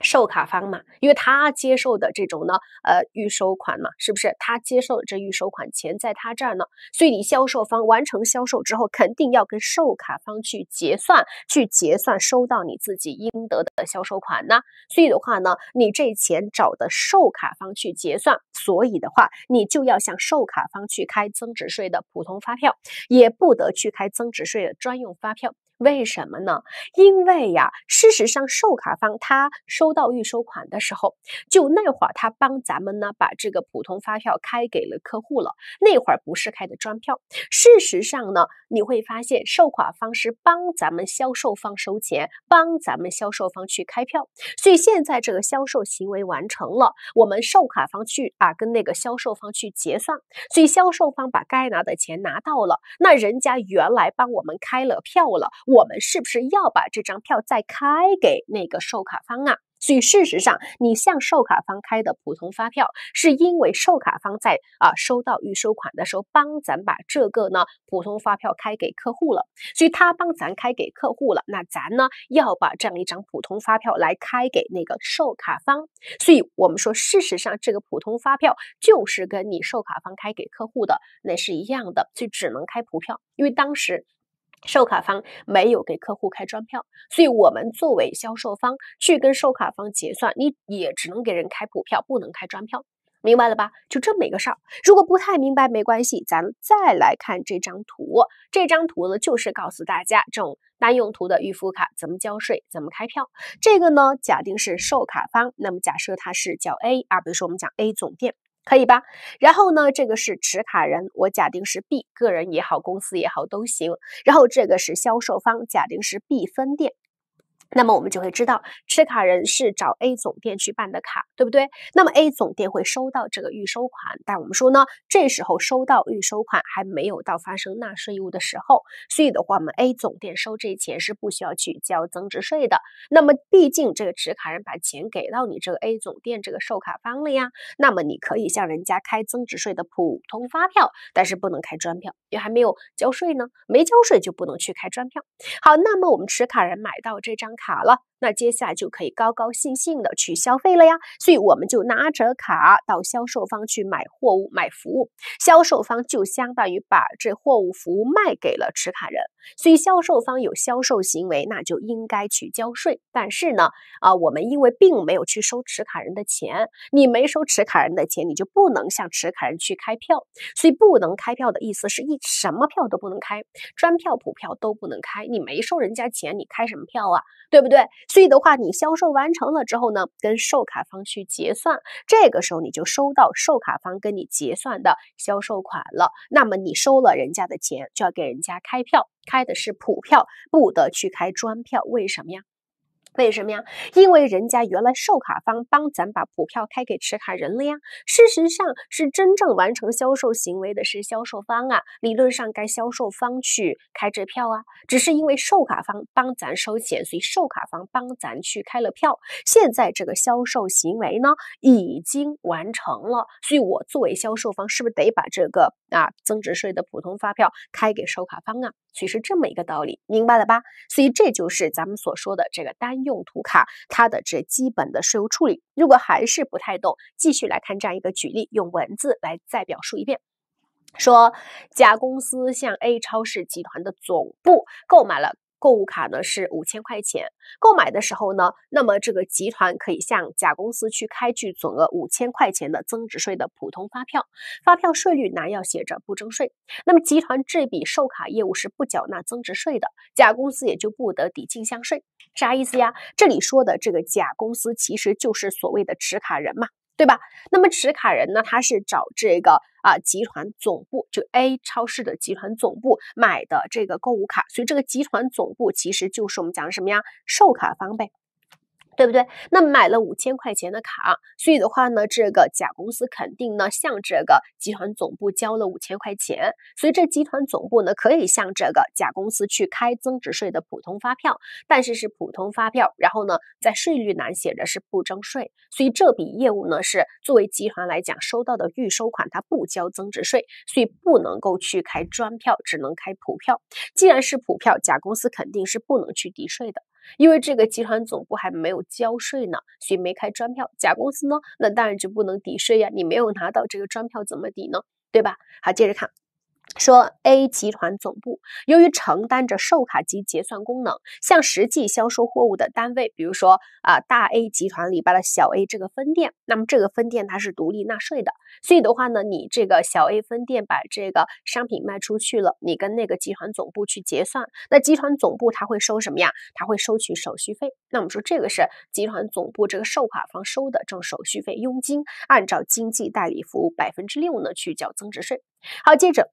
售卡方嘛，因为他接受的这种呢，呃，预收款嘛，是不是？他接受这预收款钱在他这儿呢，所以你销售方完成销售之后，肯定要跟售卡方去结算，去结算收到你自己应得的销售款呢。所以的话呢，你这钱找的售卡方去结算，所以的话，你就要向售卡方去开增值税的普通发票，也不得去开增值税的专用发票。为什么呢？因为呀，事实上，售卡方他收到预收款的时候，就那会儿他帮咱们呢把这个普通发票开给了客户了。那会儿不是开的专票。事实上呢，你会发现售卡方是帮咱们销售方收钱，帮咱们销售方去开票。所以现在这个销售行为完成了，我们售卡方去啊跟那个销售方去结算。所以销售方把该拿的钱拿到了，那人家原来帮我们开了票了。我们是不是要把这张票再开给那个售卡方啊？所以事实上，你向售卡方开的普通发票，是因为售卡方在啊收到预收款的时候，帮咱把这个呢普通发票开给客户了。所以他帮咱开给客户了，那咱呢要把这样一张普通发票来开给那个售卡方。所以我们说，事实上这个普通发票就是跟你售卡方开给客户的那是一样的，所以只能开普票，因为当时。售卡方没有给客户开专票，所以我们作为销售方去跟售卡方结算，你也只能给人开普票，不能开专票，明白了吧？就这么一个事儿。如果不太明白，没关系，咱们再来看这张图。这张图呢，就是告诉大家这种单用途的预付卡怎么交税、怎么开票。这个呢，假定是售卡方，那么假设它是叫 A 啊，比如说我们讲 A 总店。可以吧？然后呢？这个是持卡人，我假定是 B 个人也好，公司也好都行。然后这个是销售方，假定是 B 分店。那么我们就会知道，持卡人是找 A 总店去办的卡，对不对？那么 A 总店会收到这个预收款，但我们说呢，这时候收到预收款还没有到发生纳税义务的时候，所以的话，我们 A 总店收这钱是不需要去交增值税的。那么毕竟这个持卡人把钱给到你这个 A 总店这个售卡方了呀，那么你可以向人家开增值税的普通发票，但是不能开专票，因为还没有交税呢，没交税就不能去开专票。好，那么我们持卡人买到这张。卡了。那接下来就可以高高兴兴的去消费了呀，所以我们就拿着卡到销售方去买货物、买服务，销售方就相当于把这货物、服务卖给了持卡人，所以销售方有销售行为，那就应该去交税。但是呢，啊，我们因为并没有去收持卡人的钱，你没收持卡人的钱，你就不能向持卡人去开票，所以不能开票的意思是一什么票都不能开，专票、普票都不能开。你没收人家钱，你开什么票啊，对不对？所以的话，你销售完成了之后呢，跟售卡方去结算，这个时候你就收到售卡方跟你结算的销售款了。那么你收了人家的钱，就要给人家开票，开的是普票，不得去开专票。为什么呀？为什么呀？因为人家原来售卡方帮咱把普票开给持卡人了呀。事实上是真正完成销售行为的是销售方啊。理论上该销售方去开这票啊，只是因为售卡方帮咱收钱，所以售卡方帮咱去开了票。现在这个销售行为呢已经完成了，所以我作为销售方是不是得把这个啊增值税的普通发票开给售卡方啊？所以是这么一个道理，明白了吧？所以这就是咱们所说的这个单。用途卡，它的这基本的税务处理，如果还是不太懂，继续来看这样一个举例，用文字来再表述一遍：说，甲公司向 A 超市集团的总部购买了购物卡呢，是五千块钱。购买的时候呢，那么这个集团可以向甲公司去开具总额五千块钱的增值税的普通发票，发票税率呢要写着不征税。那么集团这笔售卡业务是不缴纳增值税的，甲公司也就不得抵进项税。啥意思呀？这里说的这个甲公司其实就是所谓的持卡人嘛，对吧？那么持卡人呢，他是找这个啊集团总部，就 A 超市的集团总部买的这个购物卡，所以这个集团总部其实就是我们讲的什么呀？售卡方呗。对不对？那买了五千块钱的卡，所以的话呢，这个甲公司肯定呢向这个集团总部交了五千块钱，所以这集团总部呢可以向这个甲公司去开增值税的普通发票，但是是普通发票，然后呢在税率栏写着是不征税，所以这笔业务呢是作为集团来讲收到的预收款，它不交增值税，所以不能够去开专票，只能开普票。既然是普票，甲公司肯定是不能去抵税的。因为这个集团总部还没有交税呢，所以没开专票。甲公司呢，那当然就不能抵税呀。你没有拿到这个专票怎么抵呢？对吧？好，接着看。说 A 集团总部由于承担着售卡及结算功能，向实际销售货物的单位，比如说啊大 A 集团里边的小 A 这个分店，那么这个分店它是独立纳税的，所以的话呢，你这个小 A 分店把这个商品卖出去了，你跟那个集团总部去结算，那集团总部他会收什么呀？他会收取手续费。那我们说这个是集团总部这个售卡方收的这种手续费佣金，按照经济代理服务百分之六呢去缴增值税。好，接着。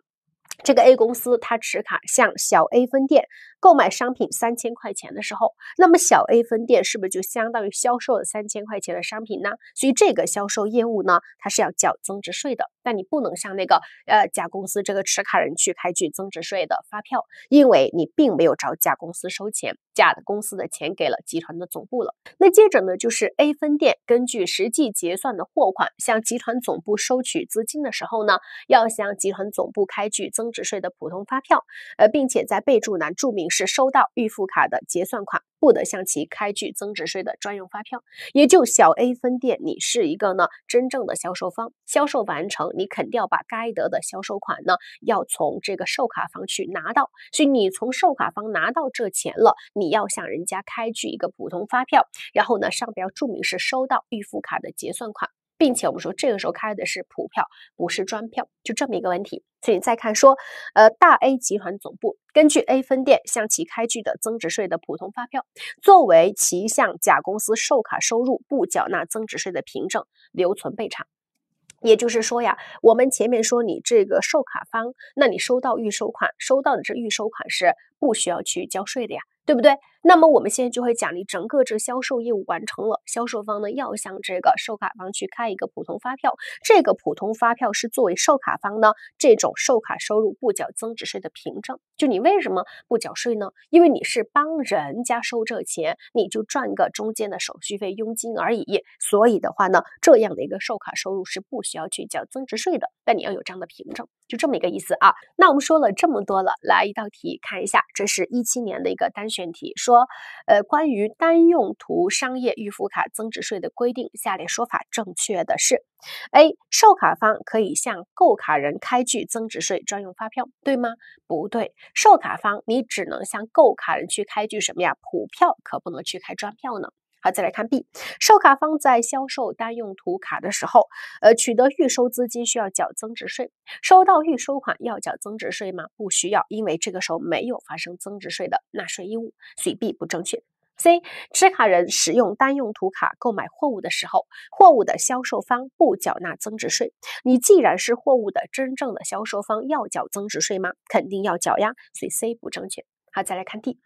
这个 A 公司，它持卡向小 A 分店。购买商品三千块钱的时候，那么小 A 分店是不是就相当于销售了三千块钱的商品呢？所以这个销售业务呢，它是要缴增值税的。但你不能像那个呃甲公司这个持卡人去开具增值税的发票，因为你并没有找甲公司收钱，甲的公司的钱给了集团的总部了。那接着呢，就是 A 分店根据实际结算的货款向集团总部收取资金的时候呢，要向集团总部开具增值税的普通发票，呃，并且在备注栏注明。是收到预付卡的结算款，不得向其开具增值税的专用发票。也就小 A 分店，你是一个呢真正的销售方，销售完成，你肯定要把该得的销售款呢，要从这个售卡方去拿到。所以你从售卡方拿到这钱了，你要向人家开具一个普通发票，然后呢，上边注明是收到预付卡的结算款。并且我们说这个时候开的是普票，不是专票，就这么一个问题。所以再看说，呃，大 A 集团总部根据 A 分店向其开具的增值税的普通发票，作为其向甲公司售卡收入不缴纳增值税的凭证留存备查。也就是说呀，我们前面说你这个售卡方，那你收到预收款，收到的这预收款是不需要去交税的呀，对不对？那么我们现在就会讲，你整个这销售业务完成了，销售方呢要向这个售卡方去开一个普通发票，这个普通发票是作为售卡方呢这种售卡收入不缴增值税的凭证。就你为什么不缴税呢？因为你是帮人家收这钱，你就赚个中间的手续费佣金而已。所以的话呢，这样的一个售卡收入是不需要去缴增值税的。但你要有这样的凭证，就这么一个意思啊。那我们说了这么多了，来一道题看一下，这是一七年的一个单选题说。说，呃，关于单用途商业预付卡增值税的规定，下列说法正确的是？A. 售卡方可以向购卡人开具增值税专用发票，对吗？不对，售卡方你只能向购卡人去开具什么呀？普票，可不能去开专票呢。好，再来看 B，售卡方在销售单用途卡的时候，呃，取得预收资金需要缴增值税，收到预收款要缴增值税吗？不需要，因为这个时候没有发生增值税的纳税义务，所以 B 不正确。C，持卡人使用单用途卡购买货物的时候，货物的销售方不缴纳增值税，你既然是货物的真正的销售方，要缴增值税吗？肯定要缴呀，所以 C 不正确。好，再来看 D。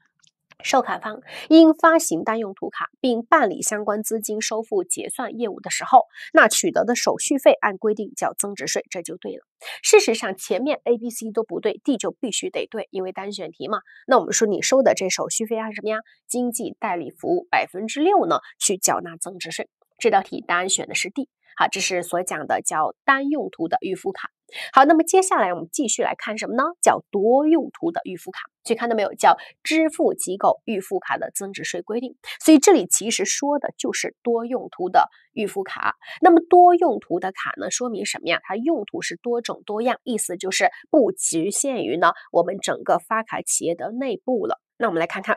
售卡方应发行单用途卡并办理相关资金收付结算业务的时候，那取得的手续费按规定缴增值税，这就对了。事实上，前面 A、B、C 都不对，D 就必须得对，因为单选题嘛。那我们说你收的这手续费按什么呀？经济代理服务百分之六呢，去缴纳增值税。这道题答案选的是 D。好，这是所讲的叫单用途的预付卡。好，那么接下来我们继续来看什么呢？叫多用途的预付卡，去看到没有？叫支付机构预付卡的增值税规定。所以这里其实说的就是多用途的预付卡。那么多用途的卡呢，说明什么呀？它用途是多种多样，意思就是不局限于呢我们整个发卡企业的内部了。那我们来看看。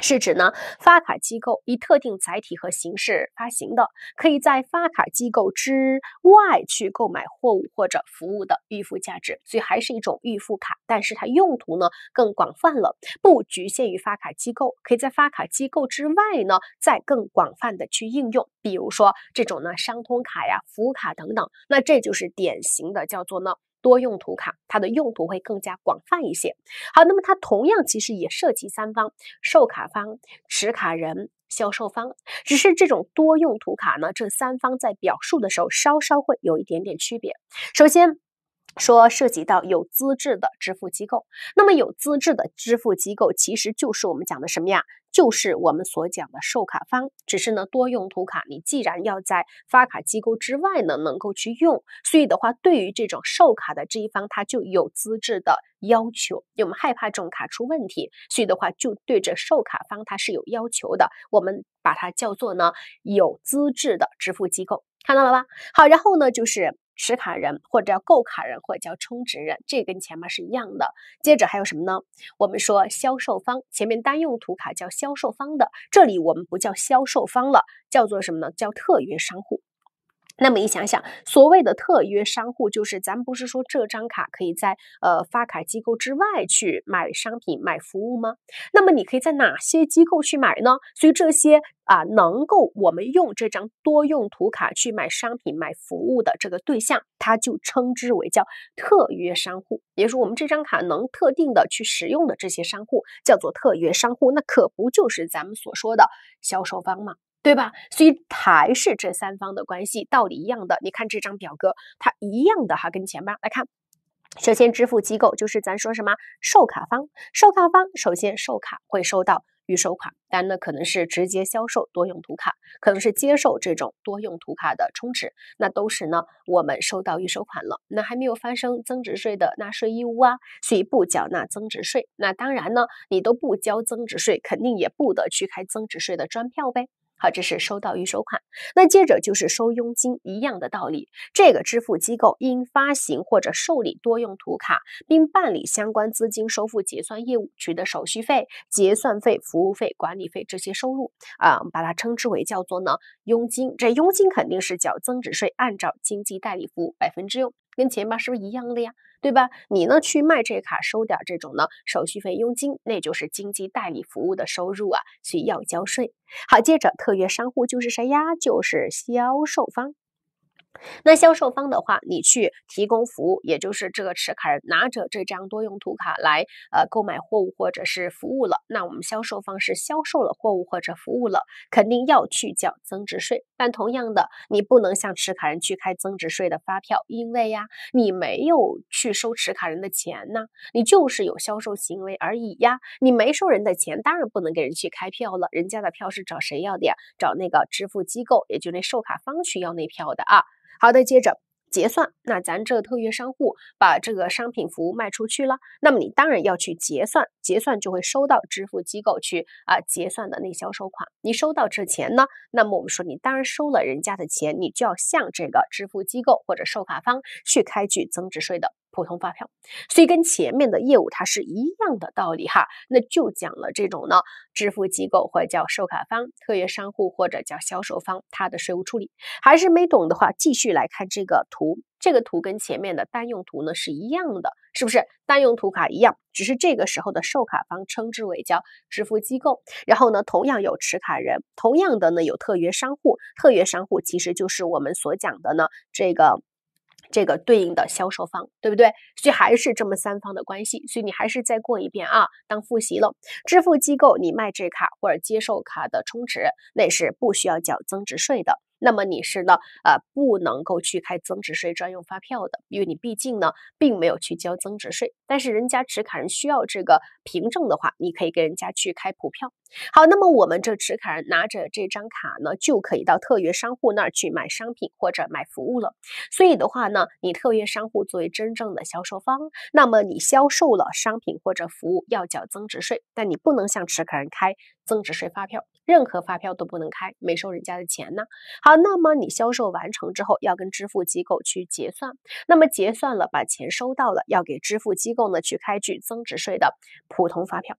是指呢，发卡机构以特定载体和形式发行的，可以在发卡机构之外去购买货物或者服务的预付价值，所以还是一种预付卡，但是它用途呢更广泛了，不局限于发卡机构，可以在发卡机构之外呢，再更广泛的去应用，比如说这种呢商通卡呀、服务卡等等，那这就是典型的叫做呢。多用途卡，它的用途会更加广泛一些。好，那么它同样其实也涉及三方：售卡方、持卡人、销售方。只是这种多用途卡呢，这三方在表述的时候稍稍会有一点点区别。首先。说涉及到有资质的支付机构，那么有资质的支付机构其实就是我们讲的什么呀？就是我们所讲的售卡方。只是呢，多用途卡你既然要在发卡机构之外呢能够去用，所以的话，对于这种售卡的这一方，它就有资质的要求。我们害怕这种卡出问题，所以的话就对着售卡方它是有要求的。我们把它叫做呢有资质的支付机构，看到了吧？好，然后呢就是。持卡人或者叫购卡人或者叫充值人，这跟前面是一样的。接着还有什么呢？我们说销售方，前面单用途卡叫销售方的，这里我们不叫销售方了，叫做什么呢？叫特约商户。那么你想想，所谓的特约商户，就是咱不是说这张卡可以在呃发卡机构之外去买商品、买服务吗？那么你可以在哪些机构去买呢？所以这些啊，能够我们用这张多用途卡去买商品、买服务的这个对象，它就称之为叫特约商户。也就是说，我们这张卡能特定的去使用的这些商户，叫做特约商户。那可不就是咱们所说的销售方吗？对吧？所以还是这三方的关系，道理一样的。你看这张表格，它一样的哈，跟前面来看。首先，支付机构就是咱说什么售卡方，售卡方首先售卡会收到预收款，但呢可能是直接销售多用途卡，可能是接受这种多用途卡的充值，那都是呢我们收到预收款了，那还没有发生增值税的纳税义务啊，所以不缴纳增值税。那当然呢，你都不交增值税，肯定也不得去开增值税的专票呗。好，这是收到预收款，那接着就是收佣金，一样的道理。这个支付机构应发行或者受理多用途卡，并办理相关资金收付结算业务，取得手续费、结算费、服务费、管理费这些收入，啊，把它称之为叫做呢佣金。这佣金肯定是缴增值税，按照经济代理服务百分之六，跟前面是不是一样的呀？对吧？你呢去卖这卡，收点这种呢手续费、佣金，那就是经纪代理服务的收入啊，所以要交税。好，接着特约商户就是谁呀？就是销售方。那销售方的话，你去提供服务，也就是这个持卡人拿着这张多用途卡来呃购买货物或者是服务了。那我们销售方是销售了货物或者服务了，肯定要去缴增值税。但同样的，你不能向持卡人去开增值税的发票，因为呀，你没有去收持卡人的钱呢，你就是有销售行为而已呀。你没收人的钱，当然不能给人去开票了。人家的票是找谁要的呀？找那个支付机构，也就那售卡方去要那票的啊。好的，接着结算。那咱这特约商户把这个商品服务卖出去了，那么你当然要去结算，结算就会收到支付机构去啊结算的那销售款。你收到这钱呢，那么我们说你当然收了人家的钱，你就要向这个支付机构或者售卡方去开具增值税的。普通发票，所以跟前面的业务它是一样的道理哈，那就讲了这种呢，支付机构或者叫售卡方、特约商户或者叫销售方，它的税务处理还是没懂的话，继续来看这个图，这个图跟前面的单用途呢是一样的，是不是？单用途卡一样，只是这个时候的售卡方称之为叫支付机构，然后呢，同样有持卡人，同样的呢有特约商户，特约商户其实就是我们所讲的呢这个。这个对应的销售方，对不对？所以还是这么三方的关系，所以你还是再过一遍啊，当复习了。支付机构你卖这卡或者接受卡的充值，那是不需要缴增值税的。那么你是呢？呃，不能够去开增值税专用发票的，因为你毕竟呢，并没有去交增值税。但是人家持卡人需要这个凭证的话，你可以给人家去开普票。好，那么我们这持卡人拿着这张卡呢，就可以到特约商户那儿去买商品或者买服务了。所以的话呢，你特约商户作为真正的销售方，那么你销售了商品或者服务要缴增值税，但你不能向持卡人开增值税发票。任何发票都不能开，没收人家的钱呢。好，那么你销售完成之后，要跟支付机构去结算。那么结算了，把钱收到了，要给支付机构呢去开具增值税的普通发票。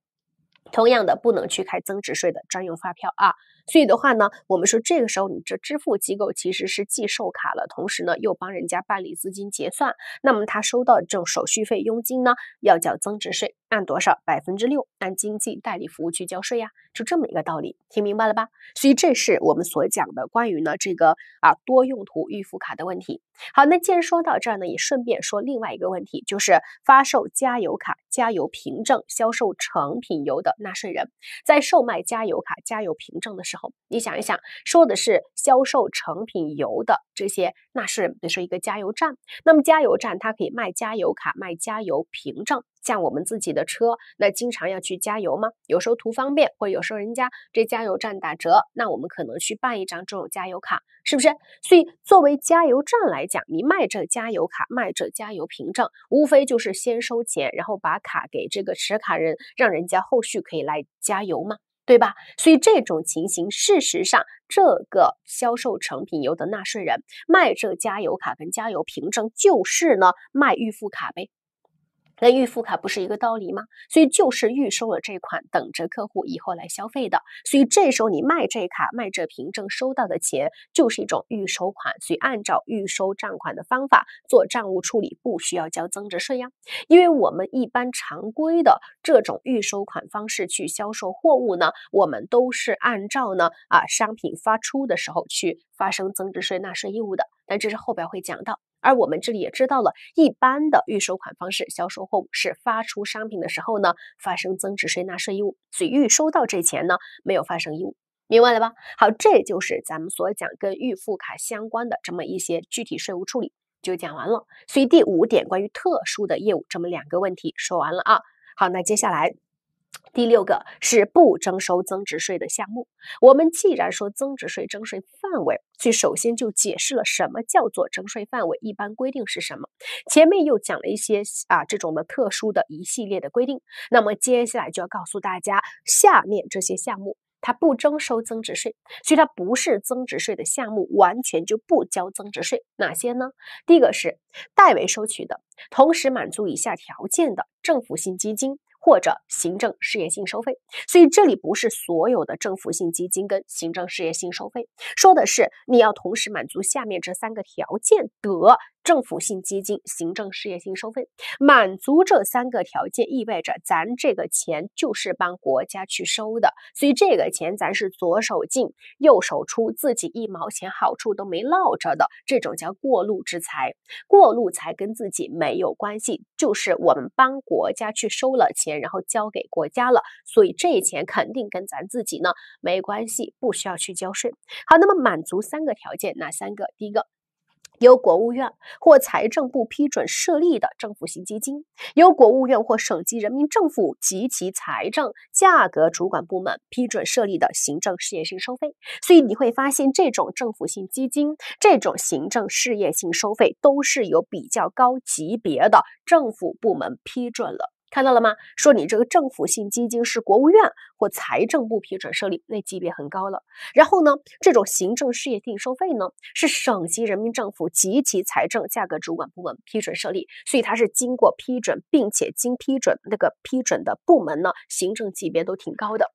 同样的，不能去开增值税的专用发票啊。所以的话呢，我们说这个时候你这支付机构其实是既售卡了，同时呢又帮人家办理资金结算，那么他收到这种手续费佣金呢，要缴增值税，按多少百分之六，按经济代理服务去交税呀？就这么一个道理，听明白了吧？所以这是我们所讲的关于呢这个啊多用途预付卡的问题。好，那既然说到这儿呢，也顺便说另外一个问题，就是发售加油卡、加油凭证、销售成品油的纳税人，在售卖加油卡、加油凭证的时，时候，你想一想，说的是销售成品油的这些，那是比如说一个加油站。那么加油站它可以卖加油卡、卖加油凭证。像我们自己的车，那经常要去加油吗？有时候图方便，或有时候人家这加油站打折，那我们可能去办一张这种加油卡，是不是？所以作为加油站来讲，你卖这加油卡、卖这加油凭证，无非就是先收钱，然后把卡给这个持卡人，让人家后续可以来加油嘛。对吧？所以这种情形，事实上，这个销售成品油的纳税人卖这加油卡跟加油凭证，就是呢卖预付卡呗。那预付卡不是一个道理吗？所以就是预收了这款，等着客户以后来消费的。所以这时候你卖这卡、卖这凭证收到的钱，就是一种预收款。所以按照预收账款的方法做账务处理，不需要交增值税呀。因为我们一般常规的这种预收款方式去销售货物呢，我们都是按照呢啊商品发出的时候去发生增值税纳税义务的。但这是后边会讲到。而我们这里也知道了，一般的预收款方式销售货物是发出商品的时候呢，发生增值税纳税义务，所以预收到这钱呢，没有发生义务，明白了吧？好，这就是咱们所讲跟预付卡相关的这么一些具体税务处理就讲完了。所以第五点关于特殊的业务这么两个问题说完了啊。好，那接下来。第六个是不征收增值税的项目。我们既然说增值税征税范围，所以首先就解释了什么叫做征税范围，一般规定是什么。前面又讲了一些啊这种的特殊的一系列的规定，那么接下来就要告诉大家，下面这些项目它不征收增值税，所以它不是增值税的项目，完全就不交增值税。哪些呢？第一个是代为收取的，同时满足以下条件的政府性基金。或者行政事业性收费，所以这里不是所有的政府性基金跟行政事业性收费，说的是你要同时满足下面这三个条件得政府性基金、行政事业性收费，满足这三个条件，意味着咱这个钱就是帮国家去收的，所以这个钱咱是左手进，右手出，自己一毛钱好处都没落着的，这种叫过路之财。过路财跟自己没有关系，就是我们帮国家去收了钱，然后交给国家了，所以这钱肯定跟咱自己呢没关系，不需要去交税。好，那么满足三个条件，哪三个？第一个。由国务院或财政部批准设立的政府性基金，由国务院或省级人民政府及其财政、价格主管部门批准设立的行政事业性收费。所以你会发现，这种政府性基金、这种行政事业性收费，都是由比较高级别的政府部门批准了。看到了吗？说你这个政府性基金是国务院或财政部批准设立，那级别很高了。然后呢，这种行政事业性收费呢，是省级人民政府及其财政、价格主管部门批准设立，所以它是经过批准，并且经批准那个批准的部门呢，行政级别都挺高的。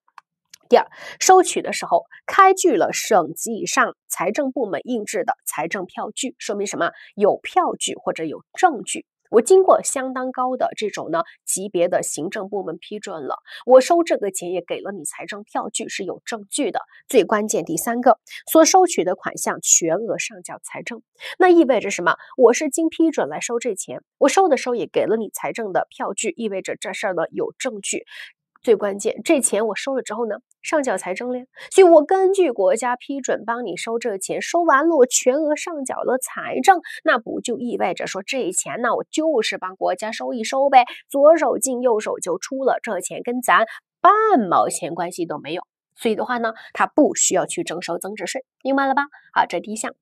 第二，收取的时候开具了省级以上财政部门印制的财政票据，说明什么？有票据或者有证据。我经过相当高的这种呢级别的行政部门批准了，我收这个钱也给了你财政票据，是有证据的。最关键，第三个，所收取的款项全额上缴财政，那意味着什么？我是经批准来收这钱，我收的时候也给了你财政的票据，意味着这事儿呢有证据。最关键，这钱我收了之后呢？上缴财政了，所以我根据国家批准帮你收这钱，收完了我全额上缴了财政，那不就意味着说这钱呢我就是帮国家收一收呗？左手进右手就出了，这钱跟咱半毛钱关系都没有。所以的话呢，他不需要去征收增值税，明白了吧？好，这第一项。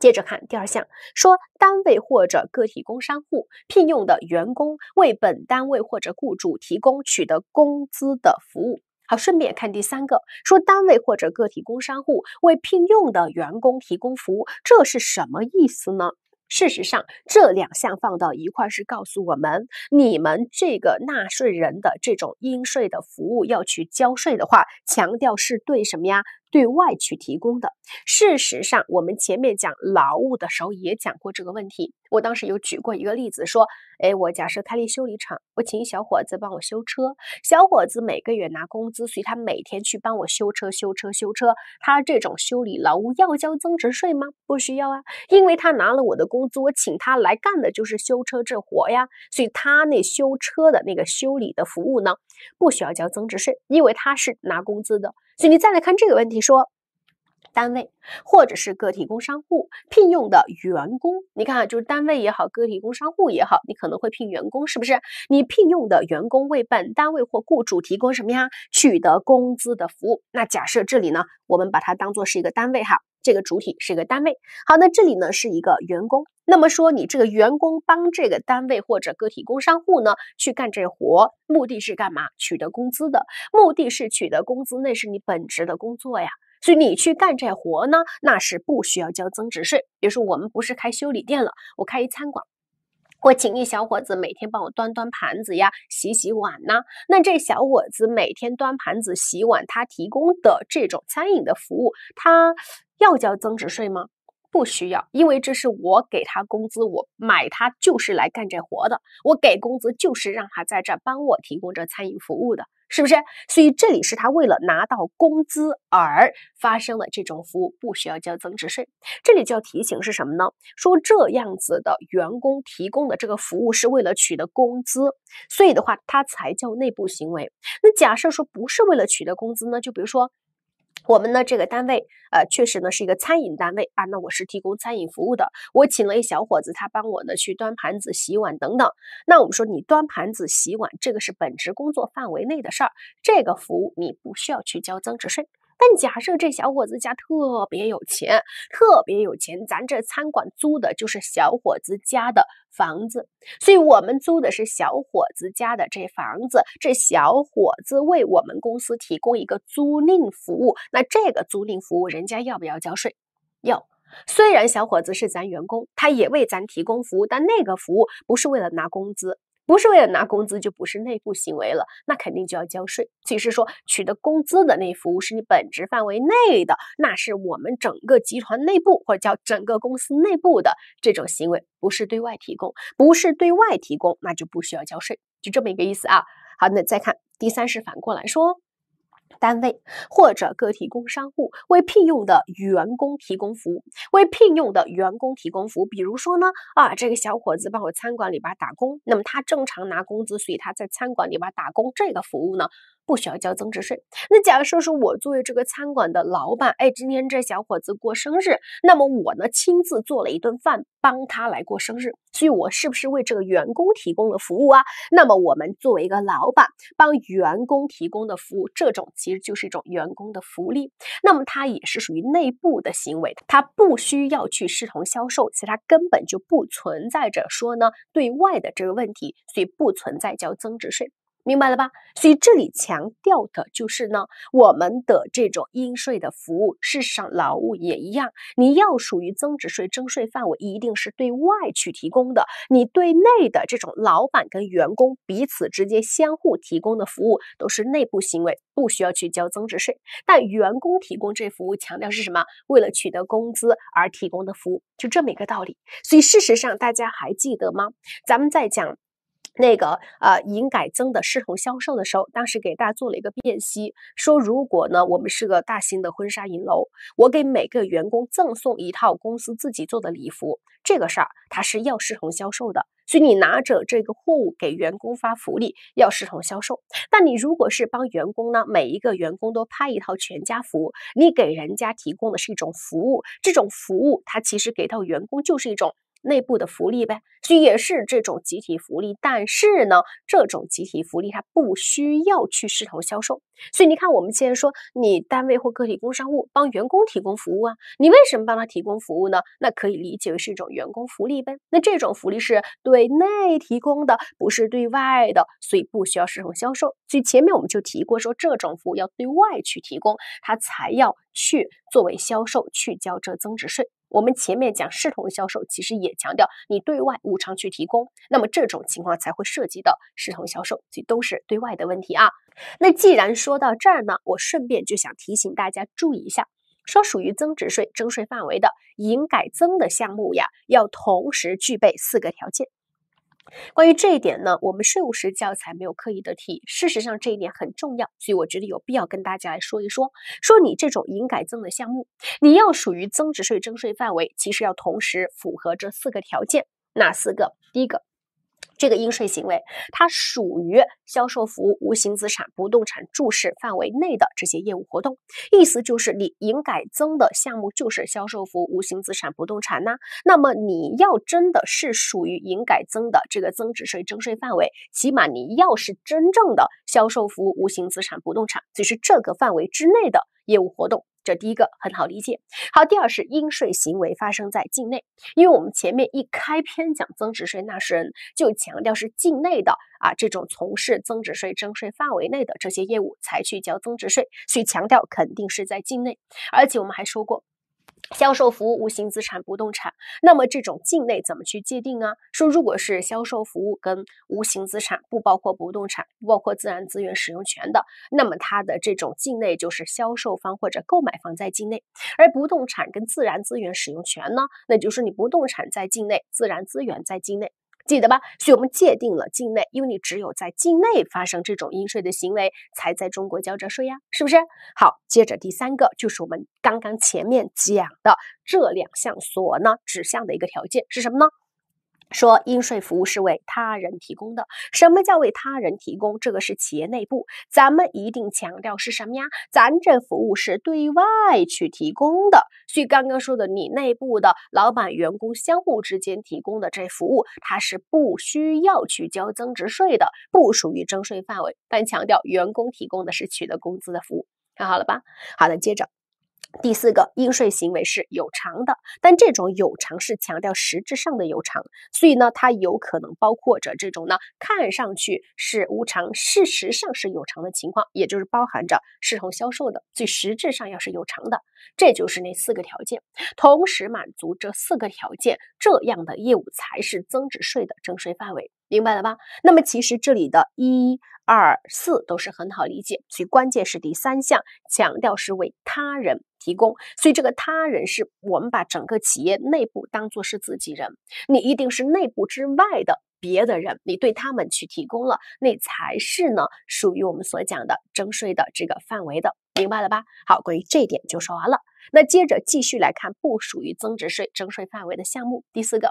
接着看第二项，说单位或者个体工商户聘用的员工为本单位或者雇主提供取得工资的服务。好，顺便看第三个，说单位或者个体工商户为聘用的员工提供服务，这是什么意思呢？事实上，这两项放到一块是告诉我们，你们这个纳税人的这种应税的服务要去交税的话，强调是对什么呀？对外去提供的，事实上，我们前面讲劳务的时候也讲过这个问题。我当时有举过一个例子，说，哎，我假设开了一修理厂，我请小伙子帮我修车，小伙子每个月拿工资，所以他每天去帮我修车、修车、修车。他这种修理劳务要交增值税吗？不需要啊，因为他拿了我的工资，我请他来干的就是修车这活呀，所以他那修车的那个修理的服务呢，不需要交增值税，因为他是拿工资的。所以你再来看这个问题，说单位或者是个体工商户聘用的员工，你看啊，就是单位也好，个体工商户也好，你可能会聘员工，是不是？你聘用的员工为本单位或雇主提供什么呀？取得工资的服务。那假设这里呢，我们把它当做是一个单位哈。这个主体是一个单位，好，那这里呢是一个员工。那么说，你这个员工帮这个单位或者个体工商户呢去干这活，目的是干嘛？取得工资的，目的是取得工资，那是你本职的工作呀。所以你去干这活呢，那是不需要交增值税。比如说，我们不是开修理店了，我开一餐馆，我请一小伙子每天帮我端端盘子呀，洗洗碗呐。那这小伙子每天端盘子、洗碗，他提供的这种餐饮的服务，他。要交增值税吗？不需要，因为这是我给他工资，我买他就是来干这活的，我给工资就是让他在这帮我提供这餐饮服务的，是不是？所以这里是他为了拿到工资而发生了这种服务，不需要交增值税。这里就要提醒是什么呢？说这样子的员工提供的这个服务是为了取得工资，所以的话，它才叫内部行为。那假设说不是为了取得工资呢？就比如说。我们呢这个单位，呃，确实呢是一个餐饮单位啊。那我是提供餐饮服务的，我请了一小伙子，他帮我呢去端盘子、洗碗等等。那我们说，你端盘子、洗碗，这个是本职工作范围内的事儿，这个服务你不需要去交增值税。但假设这小伙子家特别有钱，特别有钱，咱这餐馆租的就是小伙子家的房子，所以我们租的是小伙子家的这房子。这小伙子为我们公司提供一个租赁服务，那这个租赁服务人家要不要交税？要。虽然小伙子是咱员工，他也为咱提供服务，但那个服务不是为了拿工资。不是为了拿工资，就不是内部行为了，那肯定就要交税。其实是说，取得工资的那服务是你本职范围内的，那是我们整个集团内部或者叫整个公司内部的这种行为，不是对外提供，不是对外提供，那就不需要交税，就这么一个意思啊。好，那再看第三是反过来说。单位或者个体工商户为聘用的员工提供服务，为聘用的员工提供服务。比如说呢，啊，这个小伙子帮我餐馆里边打工，那么他正常拿工资，所以他在餐馆里边打工这个服务呢。不需要交增值税。那假如说是我作为这个餐馆的老板，哎，今天这小伙子过生日，那么我呢亲自做了一顿饭，帮他来过生日，所以，我是不是为这个员工提供了服务啊？那么我们作为一个老板帮员工提供的服务，这种其实就是一种员工的福利。那么它也是属于内部的行为，它不需要去视同销售，其实它根本就不存在着说呢对外的这个问题，所以不存在交增值税。明白了吧？所以这里强调的就是呢，我们的这种应税的服务，事实上劳务也一样，你要属于增值税征税范围，一定是对外去提供的。你对内的这种老板跟员工彼此直接相互提供的服务，都是内部行为，不需要去交增值税。但员工提供这服务，强调是什么？为了取得工资而提供的服务，就这么一个道理。所以事实上，大家还记得吗？咱们在讲。那个呃营改增的视同销售的时候，当时给大家做了一个辨析，说如果呢，我们是个大型的婚纱影楼，我给每个员工赠送一套公司自己做的礼服，这个事儿它是要视同销售的，所以你拿着这个货物给员工发福利要视同销售。但你如果是帮员工呢，每一个员工都拍一套全家福，你给人家提供的是一种服务，这种服务它其实给到员工就是一种。内部的福利呗，所以也是这种集体福利。但是呢，这种集体福利它不需要去视同销售。所以你看，我们既然说你单位或个体工商户帮员工提供服务啊，你为什么帮他提供服务呢？那可以理解为是一种员工福利呗。那这种福利是对内提供的，不是对外的，所以不需要视同销售。所以前面我们就提过，说这种服务要对外去提供，他才要去作为销售去交这增值税。我们前面讲视同销售，其实也强调你对外无偿去提供，那么这种情况才会涉及到视同销售，这都是对外的问题啊。那既然说到这儿呢，我顺便就想提醒大家注意一下，说属于增值税征税范围的营改增的项目呀，要同时具备四个条件。关于这一点呢，我们税务师教材没有刻意的提。事实上，这一点很重要，所以我觉得有必要跟大家来说一说。说你这种营改增的项目，你要属于增值税征税范围，其实要同时符合这四个条件。哪四个？第一个。这个应税行为，它属于销售服务、无形资产、不动产注释范围内的这些业务活动。意思就是，你营改增的项目就是销售服务、无形资产、不动产呐，那么，你要真的是属于营改增的这个增值税征税范围，起码你要是真正的销售服务、无形资产、不动产，就是这个范围之内的业务活动。这第一个很好理解，好，第二是应税行为发生在境内，因为我们前面一开篇讲增值税纳税人，就强调是境内的啊，这种从事增值税征税范围内的这些业务才去交增值税，所以强调肯定是在境内，而且我们还说过。销售服务、无形资产、不动产，那么这种境内怎么去界定啊？说如果是销售服务跟无形资产，不包括不动产，不包括自然资源使用权的，那么它的这种境内就是销售方或者购买方在境内，而不动产跟自然资源使用权呢，那就是你不动产在境内，自然资源在境内。记得吧？所以我们界定了境内，因为你只有在境内发生这种应税的行为，才在中国交着税呀，是不是？好，接着第三个就是我们刚刚前面讲的这两项所呢指向的一个条件是什么呢？说应税服务是为他人提供的，什么叫为他人提供？这个是企业内部，咱们一定强调是什么呀？咱这服务是对外去提供的，所以刚刚说的，你内部的老板、员工相互之间提供的这服务，它是不需要去交增值税的，不属于征税范围。但强调员工提供的是取得工资的服务，看好了吧？好的，接着。第四个，应税行为是有偿的，但这种有偿是强调实质上的有偿，所以呢，它有可能包括着这种呢，看上去是无偿，事实上是有偿的情况，也就是包含着视同销售的，所以实质上要是有偿的，这就是那四个条件，同时满足这四个条件，这样的业务才是增值税的征税范围，明白了吧？那么其实这里的一。二四都是很好理解，所以关键是第三项强调是为他人提供，所以这个他人是我们把整个企业内部当做是自己人，你一定是内部之外的别的人，你对他们去提供了，那才是呢属于我们所讲的征税的这个范围的，明白了吧？好，关于这一点就说完了，那接着继续来看不属于增值税征税范围的项目，第四个，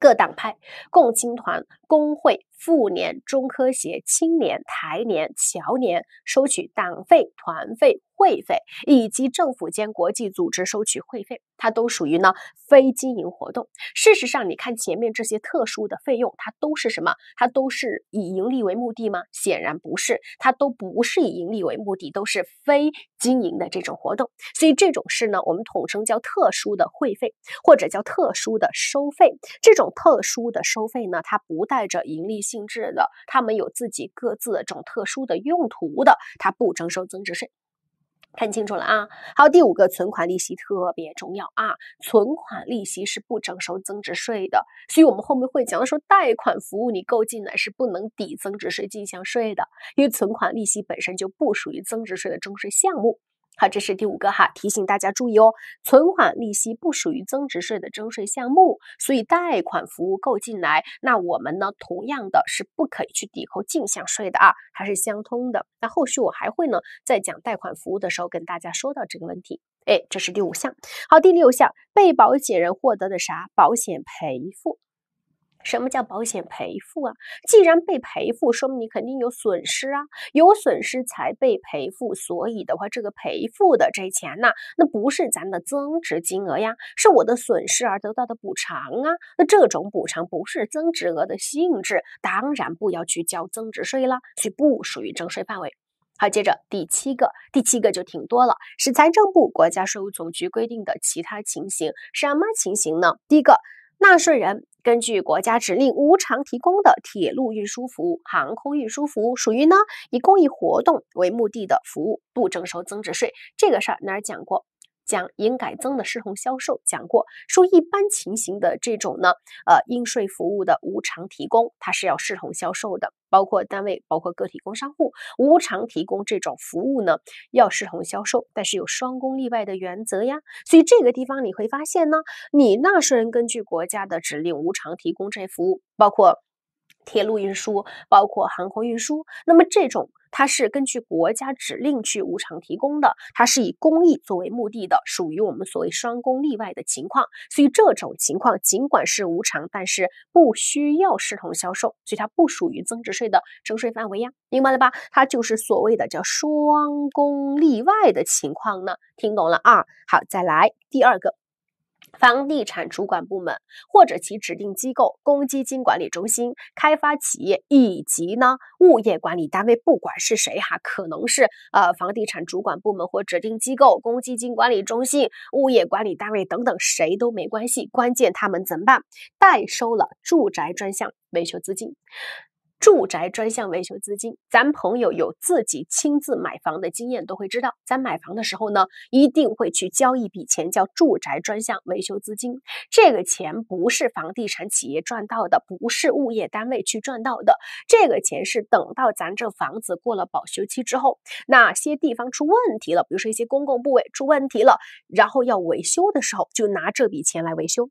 各党派、共青团、工会。妇联、中科协、青年、台联、侨联收取党费、团费、会费，以及政府间国际组织收取会费，它都属于呢非经营活动。事实上，你看前面这些特殊的费用，它都是什么？它都是以盈利为目的吗？显然不是，它都不是以盈利为目的，都是非经营的这种活动。所以这种事呢，我们统称叫特殊的会费，或者叫特殊的收费。这种特殊的收费呢，它不带着盈利。性质的，他们有自己各自的这种特殊的用途的，它不征收增值税。看清楚了啊！好，第五个，存款利息特别重要啊，存款利息是不征收增值税的，所以我们后面会讲到说，贷款服务你购进来是不能抵增值税进项税的，因为存款利息本身就不属于增值税的征税项目。好，这是第五个哈，提醒大家注意哦，存款利息不属于增值税的征税项目，所以贷款服务购进来，那我们呢，同样的是不可以去抵扣进项税的啊，还是相通的。那后续我还会呢，在讲贷款服务的时候跟大家说到这个问题。哎，这是第五项。好，第六项，被保险人获得的啥保险赔付。什么叫保险赔付啊？既然被赔付，说明你肯定有损失啊，有损失才被赔付。所以的话，这个赔付的这钱呐，那不是咱的增值金额呀，是我的损失而得到的补偿啊。那这种补偿不是增值额的性质，当然不要去交增值税了，以不属于征税范围。好，接着第七个，第七个就挺多了，是财政部、国家税务总局规定的其他情形。什么情形呢？第一个，纳税人。根据国家指令无偿提供的铁路运输服务、航空运输服务，属于呢以公益活动为目的的服务，不征收增值税。这个事儿哪儿讲过？讲营改增的视同销售，讲过说一般情形的这种呢，呃，应税服务的无偿提供，它是要视同销售的，包括单位，包括个体工商户无偿提供这种服务呢，要视同销售，但是有双功例外的原则呀。所以这个地方你会发现呢，你纳税人根据国家的指令无偿提供这些服务，包括铁路运输，包括航空运输，那么这种。它是根据国家指令去无偿提供的，它是以公益作为目的的，属于我们所谓双公例外的情况。所以这种情况尽管是无偿，但是不需要视同销售，所以它不属于增值税的征税范围呀，明白了吧？它就是所谓的叫双公例外的情况呢，听懂了啊？好，再来第二个。房地产主管部门或者其指定机构、公积金管理中心、开发企业以及呢物业管理单位，不管是谁哈，可能是呃房地产主管部门或指定机构、公积金管理中心、物业管理单位等等，谁都没关系，关键他们怎么办？代收了住宅专项维修资金。住宅专项维修资金，咱朋友有自己亲自买房的经验，都会知道。咱买房的时候呢，一定会去交一笔钱，叫住宅专项维修资金。这个钱不是房地产企业赚到的，不是物业单位去赚到的。这个钱是等到咱这房子过了保修期之后，那些地方出问题了，比如说一些公共部位出问题了，然后要维修的时候，就拿这笔钱来维修。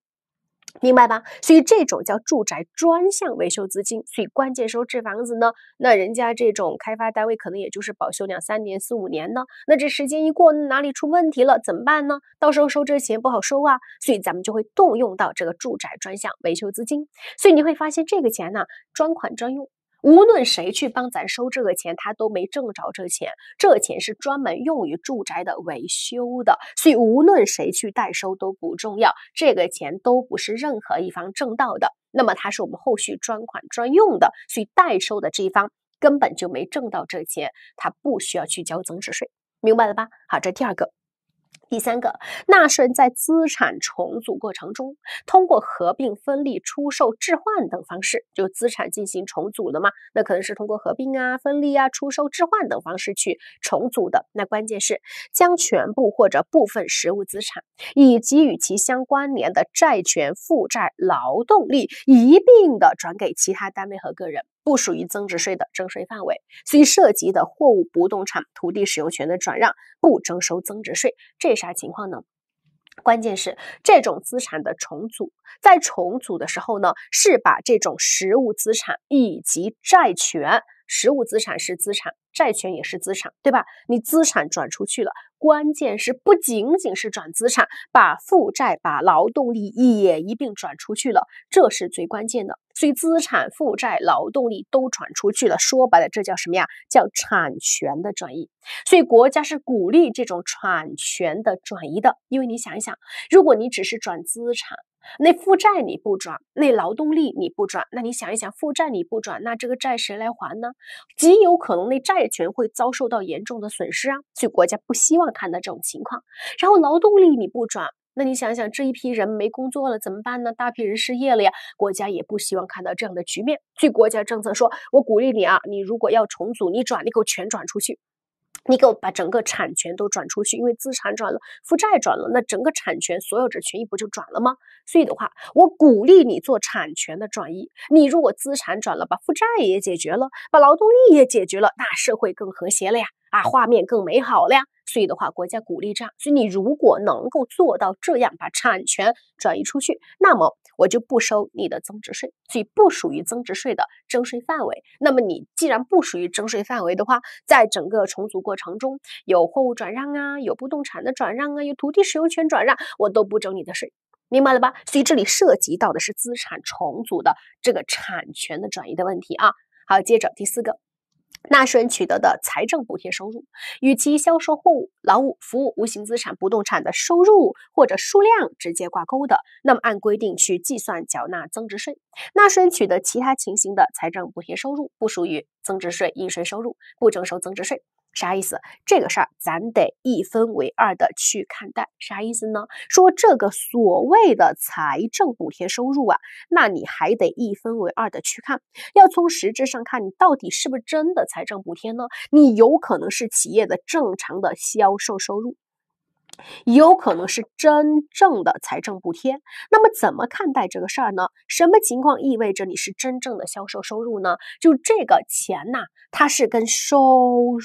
明白吧？所以这种叫住宅专项维修资金。所以关键时候这房子呢，那人家这种开发单位可能也就是保修两三年、四五年呢。那这时间一过，哪里出问题了怎么办呢？到时候收这钱不好收啊。所以咱们就会动用到这个住宅专项维修资金。所以你会发现这个钱呢，专款专用。无论谁去帮咱收这个钱，他都没挣着这钱。这钱是专门用于住宅的维修的，所以无论谁去代收都不重要。这个钱都不是任何一方挣到的，那么它是我们后续专款专用的，所以代收的这一方根本就没挣到这钱，他不需要去交增值税，明白了吧？好，这第二个。第三个，纳税人在资产重组过程中，通过合并、分立、出售、置换等方式，就资产进行重组的嘛？那可能是通过合并啊、分立啊、出售、置换等方式去重组的。那关键是将全部或者部分实物资产，以及与其相关联的债权、负债、劳动力一并的转给其他单位和个人。不属于增值税的征税范围，所以涉及的货物、不动产、土地使用权的转让不征收增值税。这啥情况呢？关键是这种资产的重组，在重组的时候呢，是把这种实物资产以及债权。实物资产是资产，债权也是资产，对吧？你资产转出去了，关键是不仅仅是转资产，把负债、把劳动力也一并转出去了，这是最关键的。所以资产、负债、劳动力都转出去了，说白了，这叫什么呀？叫产权的转移。所以国家是鼓励这种产权的转移的，因为你想一想，如果你只是转资产，那负债你不转，那劳动力你不转，那你想一想，负债你不转，那这个债谁来还呢？极有可能那债权会遭受到严重的损失啊，所以国家不希望看到这种情况。然后劳动力你不转，那你想想这一批人没工作了怎么办呢？大批人失业了呀，国家也不希望看到这样的局面。据国家政策说，我鼓励你啊，你如果要重组，你转，你给我全转出去。你给我把整个产权都转出去，因为资产转了，负债转了，那整个产权所有者权益不就转了吗？所以的话，我鼓励你做产权的转移。你如果资产转了，把负债也解决了，把劳动力也解决了，那社会更和谐了呀。啊，画面更美好了呀！所以的话，国家鼓励这样。所以你如果能够做到这样，把产权转移出去，那么我就不收你的增值税，所以不属于增值税的征税范围。那么你既然不属于征税范围的话，在整个重组过程中有货物转让啊，有不动产的转让啊，有土地使用权转让，我都不征你的税，明白了吧？所以这里涉及到的是资产重组的这个产权的转移的问题啊。好，接着第四个。纳税人取得的财政补贴收入，与其销售货物、劳务、服务、无形资产、不动产的收入或者数量直接挂钩的，那么按规定去计算缴纳增值税。纳税人取得其他情形的财政补贴收入，不属于增值税应税收入，不征收增值税。啥意思？这个事儿咱得一分为二的去看待。啥意思呢？说这个所谓的财政补贴收入啊，那你还得一分为二的去看。要从实质上看，你到底是不是真的财政补贴呢？你有可能是企业的正常的销售收入。有可能是真正的财政补贴，那么怎么看待这个事儿呢？什么情况意味着你是真正的销售收入呢？就这个钱呐，它是跟收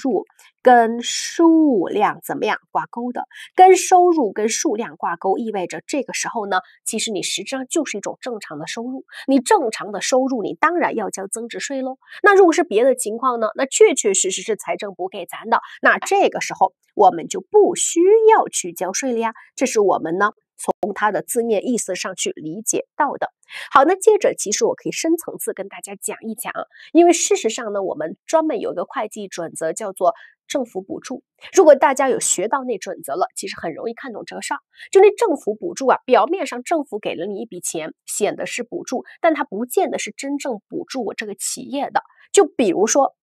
入。跟数量怎么样挂钩的？跟收入跟数量挂钩，意味着这个时候呢，其实你实质上就是一种正常的收入。你正常的收入，你当然要交增值税喽。那如果是别的情况呢？那确确实实是财政补给咱的。那这个时候我们就不需要去交税了呀。这是我们呢从它的字面意思上去理解到的。好，那接着其实我可以深层次跟大家讲一讲，因为事实上呢，我们专门有一个会计准则叫做。政府补助，如果大家有学到那准则了，其实很容易看懂这个事儿。就那政府补助啊，表面上政府给了你一笔钱，显得是补助，但它不见得是真正补助我这个企业的。就比如说。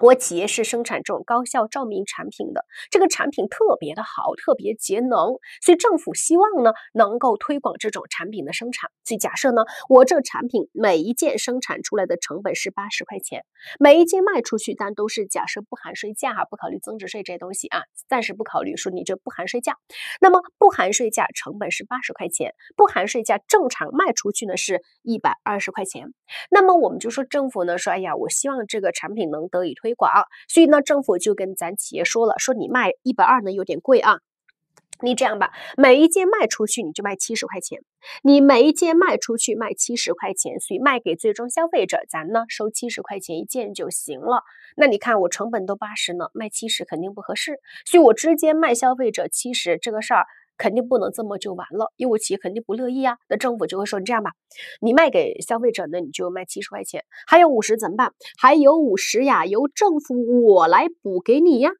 我企业是生产这种高效照明产品的，这个产品特别的好，特别节能，所以政府希望呢能够推广这种产品的生产。所以假设呢，我这产品每一件生产出来的成本是八十块钱，每一件卖出去，但都是假设不含税价哈，不考虑增值税这些东西啊，暂时不考虑说你这不含税价。那么不含税价成本是八十块钱，不含税价正常卖出去呢是一百二十块钱。那么我们就说政府呢说，哎呀，我希望这个产品能得以推。推广，所以呢，政府就跟咱企业说了，说你卖一百二呢有点贵啊，你这样吧，每一件卖出去你就卖七十块钱，你每一件卖出去卖七十块钱，所以卖给最终消费者，咱呢收七十块钱一件就行了。那你看我成本都八十呢，卖七十肯定不合适，所以我直接卖消费者七十这个事儿。肯定不能这么就完了，因为企业肯定不乐意啊。那政府就会说：“你这样吧，你卖给消费者呢，你就卖七十块钱，还有五十怎么办？还有五十呀，由政府我来补给你呀。”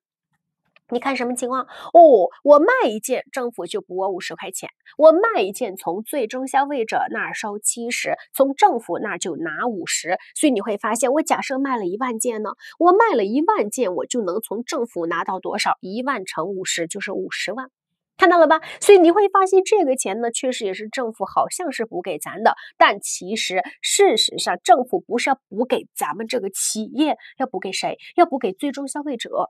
你看什么情况？哦，我卖一件，政府就补我五十块钱。我卖一件，从最终消费者那儿收七十，从政府那就拿五十。所以你会发现，我假设卖了一万件呢，我卖了一万件，我就能从政府拿到多少？一万乘五十就是五十万。看到了吧？所以你会发现，这个钱呢，确实也是政府好像是补给咱的，但其实事实上，政府不是要补给咱们这个企业，要补给谁？要补给最终消费者。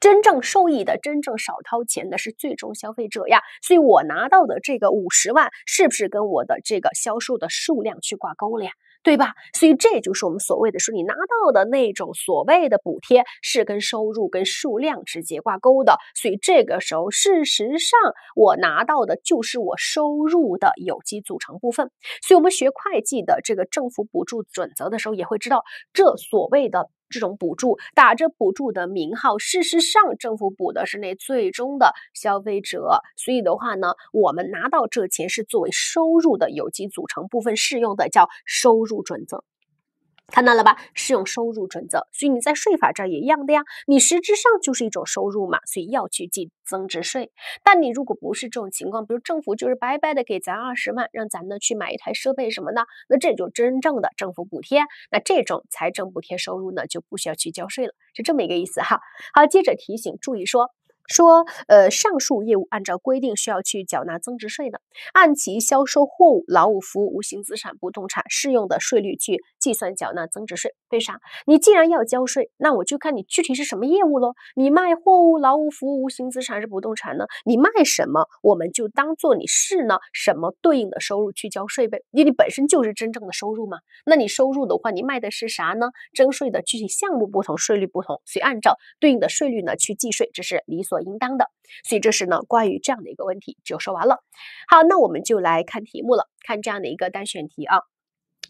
真正受益的、真正少掏钱的是最终消费者呀。所以我拿到的这个五十万，是不是跟我的这个销售的数量去挂钩了呀？对吧？所以这就是我们所谓的说，你拿到的那种所谓的补贴是跟收入跟数量直接挂钩的。所以这个时候，事实上我拿到的就是我收入的有机组成部分。所以我们学会计的这个政府补助准则的时候，也会知道这所谓的。这种补助打着补助的名号，事实上政府补的是那最终的消费者，所以的话呢，我们拿到这钱是作为收入的有机组成部分适用的，叫收入准则。看到了吧？适用收入准则，所以你在税法这儿也一样的呀。你实质上就是一种收入嘛，所以要去计增值税。但你如果不是这种情况，比如政府就是白白的给咱二十万，让咱呢去买一台设备什么的，那这就真正的政府补贴。那这种财政补贴收入呢，就不需要去交税了，是这么一个意思哈。好，接着提醒注意说说呃，上述业务按照规定需要去缴纳增值税的，按其销售货物、劳务服务、无形资产、不动产适用的税率去。计算缴纳增值税，为啥？你既然要交税，那我就看你具体是什么业务喽。你卖货物、劳务服务、无形资产还是不动产呢？你卖什么，我们就当做你是呢？什么对应的收入去交税呗？因为你本身就是真正的收入嘛。那你收入的话，你卖的是啥呢？征税的具体项目不同，税率不同，所以按照对应的税率呢去计税，这是理所应当的。所以这是呢关于这样的一个问题就说完了。好，那我们就来看题目了，看这样的一个单选题啊。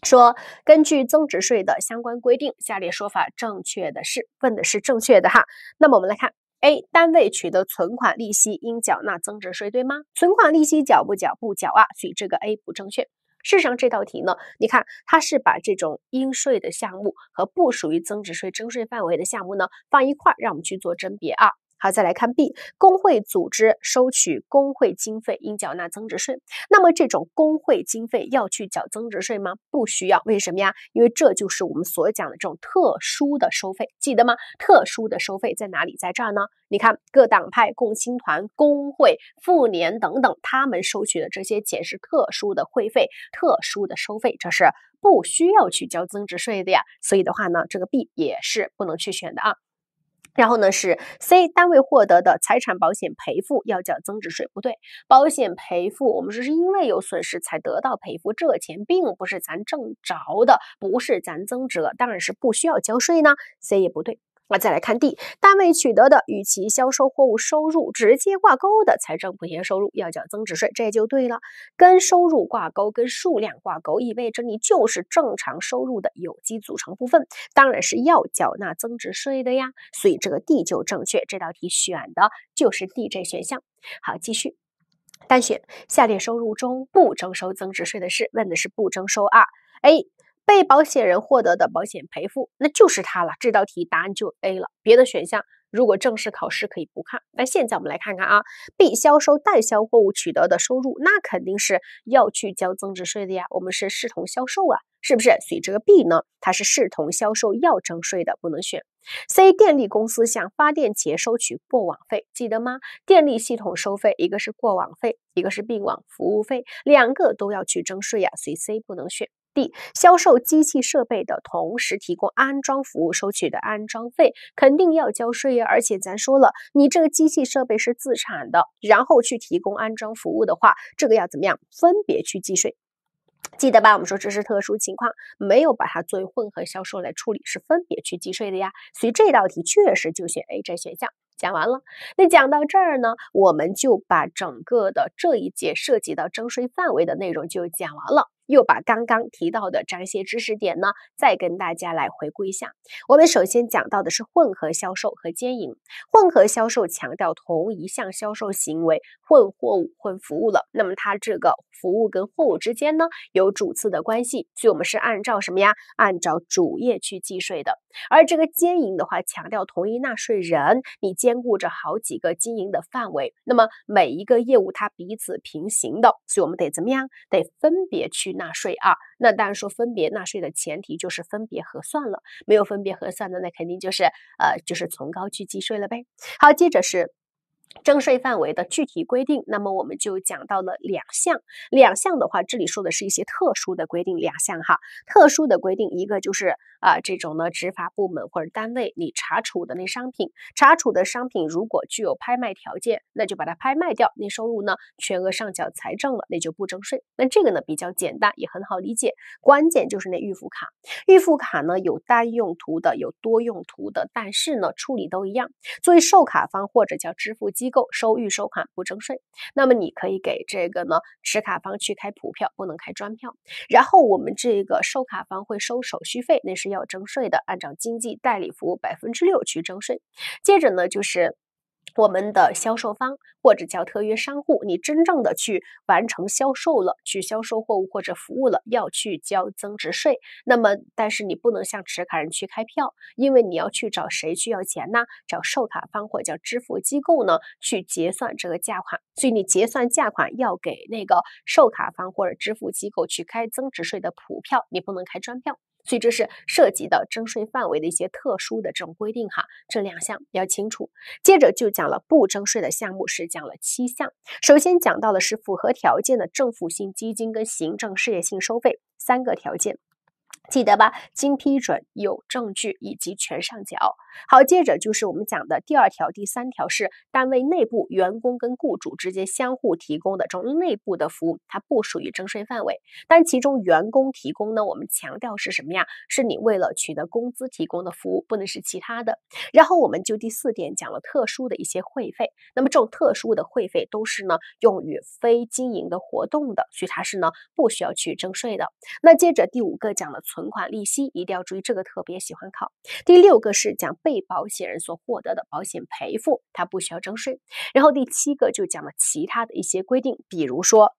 说，根据增值税的相关规定，下列说法正确的是？问的是正确的哈。那么我们来看，A 单位取得存款利息应缴纳增值税，对吗？存款利息缴不缴？不缴啊，所以这个 A 不正确。事实上，这道题呢，你看它是把这种应税的项目和不属于增值税征税范围的项目呢放一块儿，让我们去做甄别啊。好，再来看 B，工会组织收取工会经费应缴纳增值税。那么这种工会经费要去缴增值税吗？不需要，为什么呀？因为这就是我们所讲的这种特殊的收费，记得吗？特殊的收费在哪里？在这儿呢。你看，各党派、共青团、工会、妇联等等，他们收取的这些钱是特殊的会费、特殊的收费，这是不需要去交增值税的呀。所以的话呢，这个 B 也是不能去选的啊。然后呢，是 C 单位获得的财产保险赔付要缴增值税，不对。保险赔付，我们说是因为有损失才得到赔付，这钱并不是咱挣着的，不是咱增值了，当然是不需要交税呢。C 也不对。那再来看 D 单位取得的与其销售货物收入直接挂钩的财政补贴收入要缴增值税，这就对了，跟收入挂钩，跟数量挂钩，意味着你就是正常收入的有机组成部分，当然是要缴纳增值税的呀，所以这个 D 就正确，这道题选的就是 D 这选项。好，继续单选，下列收入中不征收增值税的是，问的是不征收啊，A。被保险人获得的保险赔付，那就是它了。这道题答案就 A 了。别的选项，如果正式考试可以不看。那现在我们来看看啊，B 销售代销货物取得的收入，那肯定是要去交增值税的呀。我们是视同销售啊，是不是？所以这个 B 呢，它是视同销售要征税的，不能选。C 电力公司向发电企业收取过网费，记得吗？电力系统收费，一个是过网费，一个是并网服务费，两个都要去征税呀。所以 C 不能选。D 销售机器设备的同时提供安装服务，收取的安装费肯定要交税呀。而且咱说了，你这个机器设备是自产的，然后去提供安装服务的话，这个要怎么样分别去计税？记得吧？我们说这是特殊情况，没有把它作为混合销售来处理，是分别去计税的呀。所以这道题确实就选 A 这选项。讲完了，那讲到这儿呢，我们就把整个的这一节涉及到征税范围的内容就讲完了。又把刚刚提到的这些知识点呢，再跟大家来回顾一下。我们首先讲到的是混合销售和兼营。混合销售强调同一项销售行为混货物混服务了，那么它这个服务跟货物之间呢有主次的关系，所以我们是按照什么呀？按照主业去计税的。而这个兼营的话，强调同一纳税人你兼顾着好几个经营的范围，那么每一个业务它彼此平行的，所以我们得怎么样？得分别去。纳税啊，那当然说分别纳税的前提就是分别核算了，没有分别核算的，那肯定就是呃，就是从高去计税了呗。好，接着是。征税范围的具体规定，那么我们就讲到了两项。两项的话，这里说的是一些特殊的规定。两项哈，特殊的规定，一个就是啊，这种呢，执法部门或者单位你查处的那商品，查处的商品如果具有拍卖条件，那就把它拍卖掉，那收入呢全额上缴财政了，那就不征税。那这个呢比较简单，也很好理解。关键就是那预付卡，预付卡呢有单用途的，有多用途的，但是呢处理都一样。作为售卡方或者叫支付机。机构收预收款不征税，那么你可以给这个呢持卡方去开普票，不能开专票。然后我们这个收卡方会收手续费，那是要征税的，按照经济代理服务百分之六去征税。接着呢就是。我们的销售方或者叫特约商户，你真正的去完成销售了，去销售货物或者服务了，要去交增值税。那么，但是你不能向持卡人去开票，因为你要去找谁去要钱呢？找售卡方或者叫支付机构呢？去结算这个价款，所以你结算价款要给那个售卡方或者支付机构去开增值税的普票，你不能开专票。所以这是涉及到征税范围的一些特殊的这种规定哈，这两项比较清楚。接着就讲了不征税的项目，是讲了七项。首先讲到的是符合条件的政府性基金跟行政事业性收费三个条件。记得吧，经批准有证据以及全上缴。好，接着就是我们讲的第二条、第三条是单位内部员工跟雇主之间相互提供的这种内部的服务，它不属于征税范围。但其中员工提供呢，我们强调是什么呀？是你为了取得工资提供的服务，不能是其他的。然后我们就第四点讲了特殊的一些会费，那么这种特殊的会费都是呢用于非经营的活动的，所以它是呢不需要去征税的。那接着第五个讲了。存款利息一定要注意，这个特别喜欢考。第六个是讲被保险人所获得的保险赔付，它不需要征税。然后第七个就讲了其他的一些规定，比如说。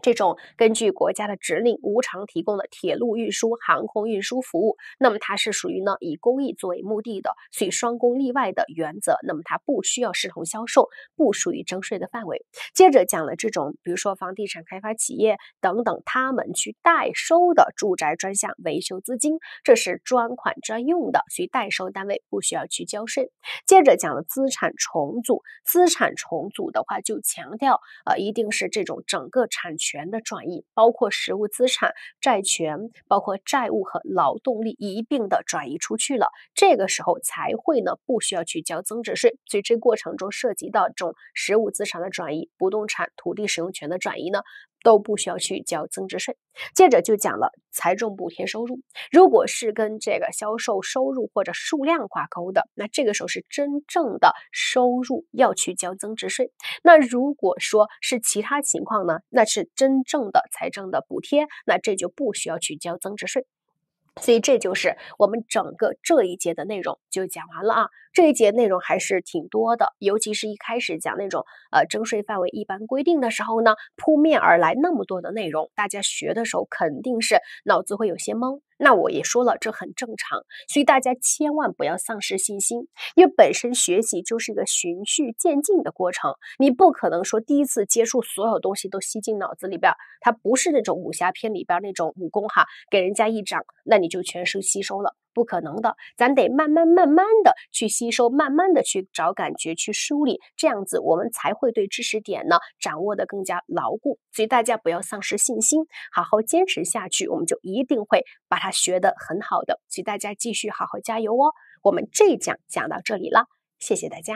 这种根据国家的指令无偿提供的铁路运输、航空运输服务，那么它是属于呢以公益作为目的的，所以双公例外的原则，那么它不需要视同销售，不属于征税的范围。接着讲了这种，比如说房地产开发企业等等，他们去代收的住宅专项维修资金，这是专款专用的，所以代收单位不需要去交税。接着讲了资产重组，资产重组的话就强调呃，一定是这种整个产权。权的转移，包括实物资产、债权，包括债务和劳动力一并的转移出去了，这个时候才会呢不需要去交增值税。所以这过程中涉及到这种实物资产的转移、不动产、土地使用权的转移呢。都不需要去交增值税。接着就讲了财政补贴收入，如果是跟这个销售收入或者数量挂钩的，那这个时候是真正的收入要去交增值税。那如果说是其他情况呢？那是真正的财政的补贴，那这就不需要去交增值税。所以这就是我们整个这一节的内容就讲完了啊。这一节内容还是挺多的，尤其是一开始讲那种呃征税范围一般规定的时候呢，扑面而来那么多的内容，大家学的时候肯定是脑子会有些懵。那我也说了，这很正常，所以大家千万不要丧失信心，因为本身学习就是一个循序渐进的过程，你不可能说第一次接触所有东西都吸进脑子里边，它不是那种武侠片里边那种武功哈，给人家一掌，那你就全身吸收了。不可能的，咱得慢慢、慢慢的去吸收，慢慢的去找感觉，去梳理，这样子我们才会对知识点呢掌握的更加牢固。所以大家不要丧失信心，好好坚持下去，我们就一定会把它学的很好的。所以大家继续好好加油哦！我们这一讲讲到这里了，谢谢大家。